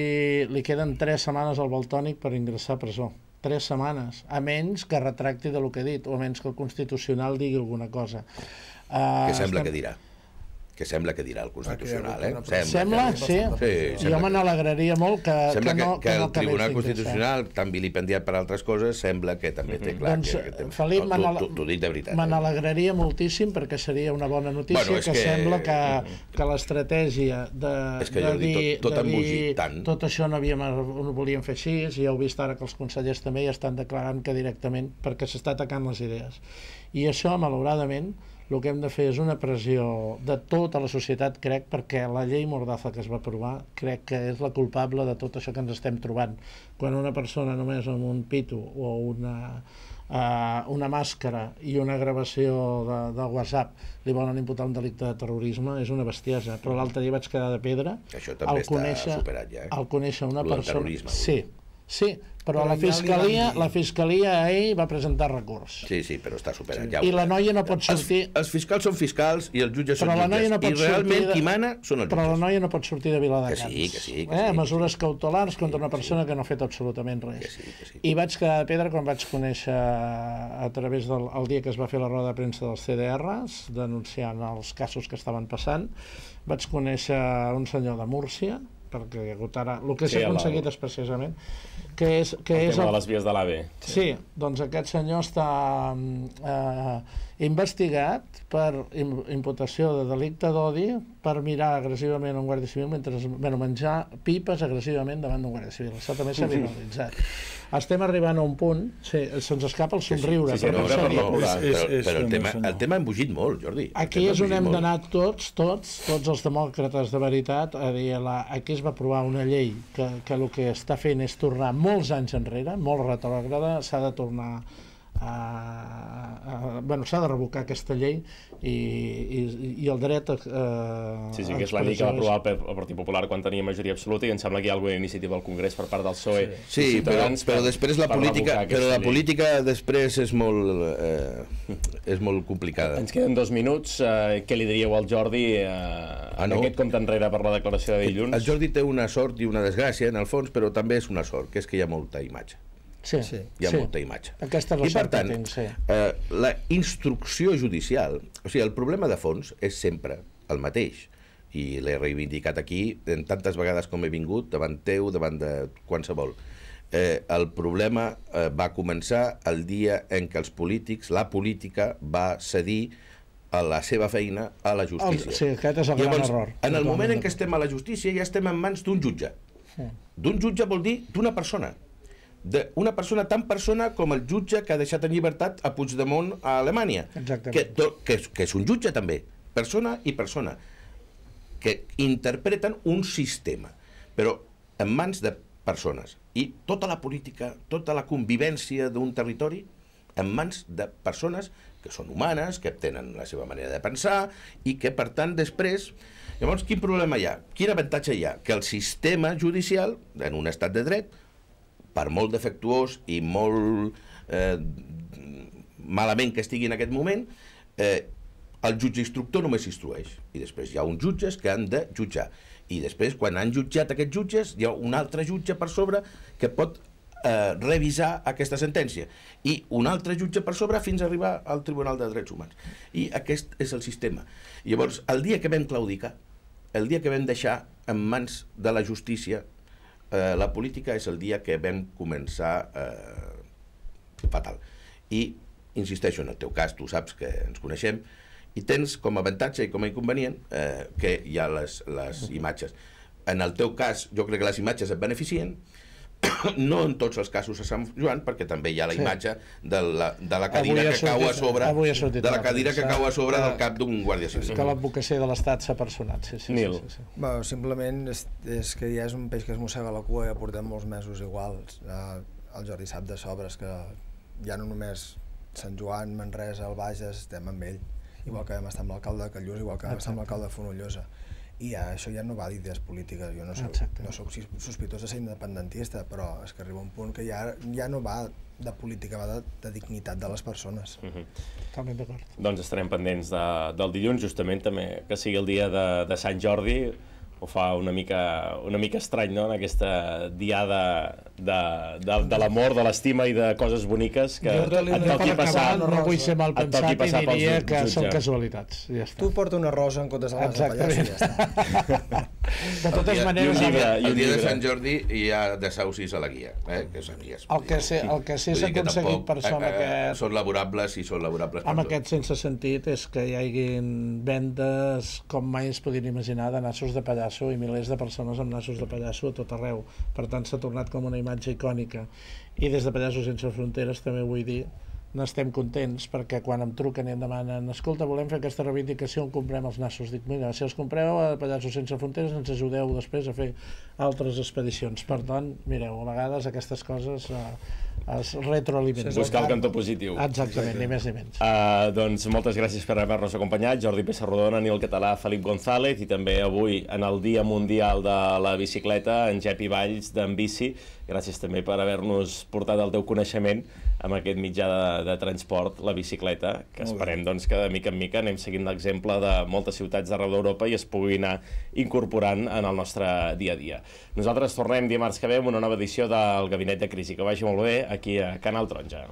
S5: li queden tres setmanes al Baltònic per ingressar a presó. Tres setmanes, a menys que retracti de lo que he dit, o a menys que el Constitucional digui alguna cosa. Uh, que sembla estem... que dirà
S1: que sembla que dirà el Constitucional, eh? Sembla, sembla sí. sí sembla jo me
S5: n'alegraria molt que, que, que, no, que, que, no el Tribunal Constitucional,
S1: tan vilipendiat per altres coses, sembla que també té clar doncs, que... que Felip, no, dic de veritat.
S5: Me eh? n'alegraria moltíssim perquè seria una bona notícia bueno, que, que, sembla que, que l'estratègia de, és que de dir, tot, tot, de dir tant. tot això no, havíem, no volíem fer així, i ja heu vist ara que els consellers també ja estan declarant que directament perquè s'està atacant les idees. I això, malauradament, el que hem de fer és una pressió de tota la societat, crec, perquè la llei Mordaza que es va aprovar crec que és la culpable de tot això que ens estem trobant. Quan una persona només amb un pito o una, uh, una màscara i una gravació de, de WhatsApp li volen imputar un delicte de terrorisme és una bestiesa, però l'altre dia vaig quedar de
S1: pedra això també al està conèixer, superat ja eh? al conèixer una persona...
S5: Sí, sí, però, la fiscalia, la fiscalia ahir va presentar recurs.
S1: Sí, sí, però està superat sí. ja. I la
S5: noia no pot sortir...
S1: Els, els fiscals són fiscals i els jutges però són jutges. No I realment de... qui mana són els jutges. Però
S5: la noia no pot sortir de Viladecans. Que sí, que sí. Que eh? sí Mesures sí. cautelars contra una persona sí. que no ha fet absolutament res. Que sí, que sí. I vaig quedar de pedra quan vaig conèixer a través del el dia que es va fer la roda de premsa dels CDRs, denunciant els casos que estaven passant, vaig conèixer un senyor de Múrcia, perquè hi ha hagut ara... El que s'ha sí, aconseguit és precisament que és, que el és tema el... de les vies de
S2: l'AVE. Sí. sí,
S5: doncs aquest senyor està eh, investigat per imputació de delicte d'odi per mirar agressivament un guàrdia civil mentre bueno, menjar pipes agressivament davant d'un guàrdia civil. Això també s'ha viralitzat. Estem arribant a un punt, sí, se'ns escapa el somriure. Sí, sí,
S1: sí, però, no, però, però, però, però el, tema, el tema ha embogit molt, Jordi. Aquí és on hem d'anar
S5: tots, tots, tots els demòcrates de veritat, a dir, la, aquí es va aprovar una llei que, que el que està fent és tornar molt molts anys enrere, molt retrògrada, s'ha de tornar eh, bueno, s'ha de revocar aquesta llei i, i, i el dret a... Eh, sí, sí, que és la llei que va aprovar
S2: el, el Partit Popular quan tenia majoria absoluta i em sembla que hi ha alguna iniciativa al Congrés per part del PSOE sí. sí però, però després la política, però la llei.
S1: política després és molt, eh, és molt complicada. Ens queden dos minuts. Eh, què li diríeu al Jordi eh, ah, no? en aquest compte enrere per la declaració de eh, dilluns? El Jordi té una sort i una desgràcia, en el fons, però també és una sort, que és que hi ha molta imatge.
S5: Sí, sí. Hi ha sí. molta
S1: imatge. Aquesta és la I per tant, tinc, sí. eh, la instrucció judicial, o sigui, el problema de fons és sempre el mateix i l'he reivindicat aquí en tantes vegades com he vingut, davant teu, davant de qualsevol. Eh, el problema eh, va començar el dia en què els polítics, la política, va cedir a la seva feina a la justícia. El, sí, aquest és el Llavors, error. En el moment en què estem a la justícia ja estem en mans d'un jutge. Sí. D'un jutge vol dir d'una persona d'una persona tan persona com el jutge que ha deixat en llibertat a Puigdemont a Alemanya. Que, to, que, que és un jutge també, persona i persona, que interpreten un sistema, però en mans de persones. I tota la política, tota la convivència d'un territori en mans de persones que són humanes, que tenen la seva manera de pensar i que, per tant, després... Llavors, quin problema hi ha? Quin avantatge hi ha? Que el sistema judicial, en un estat de dret, per molt defectuós i molt eh, malament que estigui en aquest moment, eh, el jutge instructor només s'instrueix. I després hi ha uns jutges que han de jutjar. I després, quan han jutjat aquests jutges, hi ha un altre jutge per sobre que pot eh, revisar aquesta sentència. I un altre jutge per sobre fins a arribar al Tribunal de Drets Humans. I aquest és el sistema. Llavors, el dia que vam claudicar, el dia que vam deixar en mans de la justícia eh, la política és el dia que vam començar eh, fatal. I insisteixo, en el teu cas, tu saps que ens coneixem, i tens com a avantatge i com a inconvenient eh, que hi ha les, les imatges. En el teu cas, jo crec que les imatges et beneficien, mm no en tots els casos a Sant Joan, perquè també hi ha la sí. imatge de la, de la cadira que sortit, cau a sobre de la cadira que cau a sobre del cap d'un guàrdia civil. Que
S5: l'advocació de l'Estat s'ha personat, sí, sí. sí, sí, sí.
S3: Bueno, simplement és, és que ja és un peix que es mossega la cua i ja portem molts mesos iguals. Eh, el Jordi sap de sobres que ja no només Sant Joan, Manresa, el Bages, estem amb ell, igual que vam estar amb l'alcalde de Callús, igual que vam estar amb l'alcalde de Fonollosa i ja, això ja no va d'idees polítiques, jo no soc, no soc sospitós de ser independentista, però és que arriba un punt que ja, ja no va de política, va de, de dignitat de les persones. Mm -hmm. Totalment d'acord.
S2: Doncs estarem pendents de, del dilluns, justament també, que sigui el dia de, de Sant Jordi, ho fa una mica, una mica estrany, no?, en aquesta diada de, de, de l'amor, de l'estima i de coses boniques que jo et, toqui passar... Acabar, no, no
S5: vull ser mal pensat i diria
S2: que són
S3: casualitats. Ja està. Tu porta una rosa en comptes de les Exactament.
S1: Ja està. De totes dia, maneres... I un llibre, i un el dia llibre. de Sant Jordi hi ha saucis a la guia, eh? que sabies. El que sé, el que sé s'ha aconseguit per això amb eh, eh, aquest... Són laborables i són laborables Amb tot. aquest
S5: sense sentit és que hi haguin vendes com mai es podien imaginar de nassos de pallasso i milers de persones amb nassos de pallasso a tot arreu. Per tant, s'ha tornat com una imatge icònica. I des de Pallasso Sense Fronteres també vull dir n'estem contents perquè quan em truquen i em demanen escolta, volem fer aquesta reivindicació on comprem els nassos dic, mira, si els compreu a Pallassos Sense Fronteres ens ajudeu després a fer altres expedicions per tant, mireu, a vegades aquestes coses eh, es retroalimenten Buscar el cantó positiu Exactament, ni més ni
S2: menys uh, Doncs moltes gràcies per haver-nos acompanyat Jordi Pessarrodona, Nil Català, Felip González i també avui en el Dia Mundial de la Bicicleta en Jepi Valls d'en Bici gràcies també per haver-nos portat el teu coneixement amb aquest mitjà de, de transport, la bicicleta, que Molt esperem doncs, que de mica en mica anem seguint l'exemple de moltes ciutats d'arreu d'Europa i es pugui anar incorporant en el nostre dia a dia. Nosaltres tornem dimarts que ve amb una nova edició del Gabinet de Crisi. Que vagi molt bé aquí a Canal Taronja.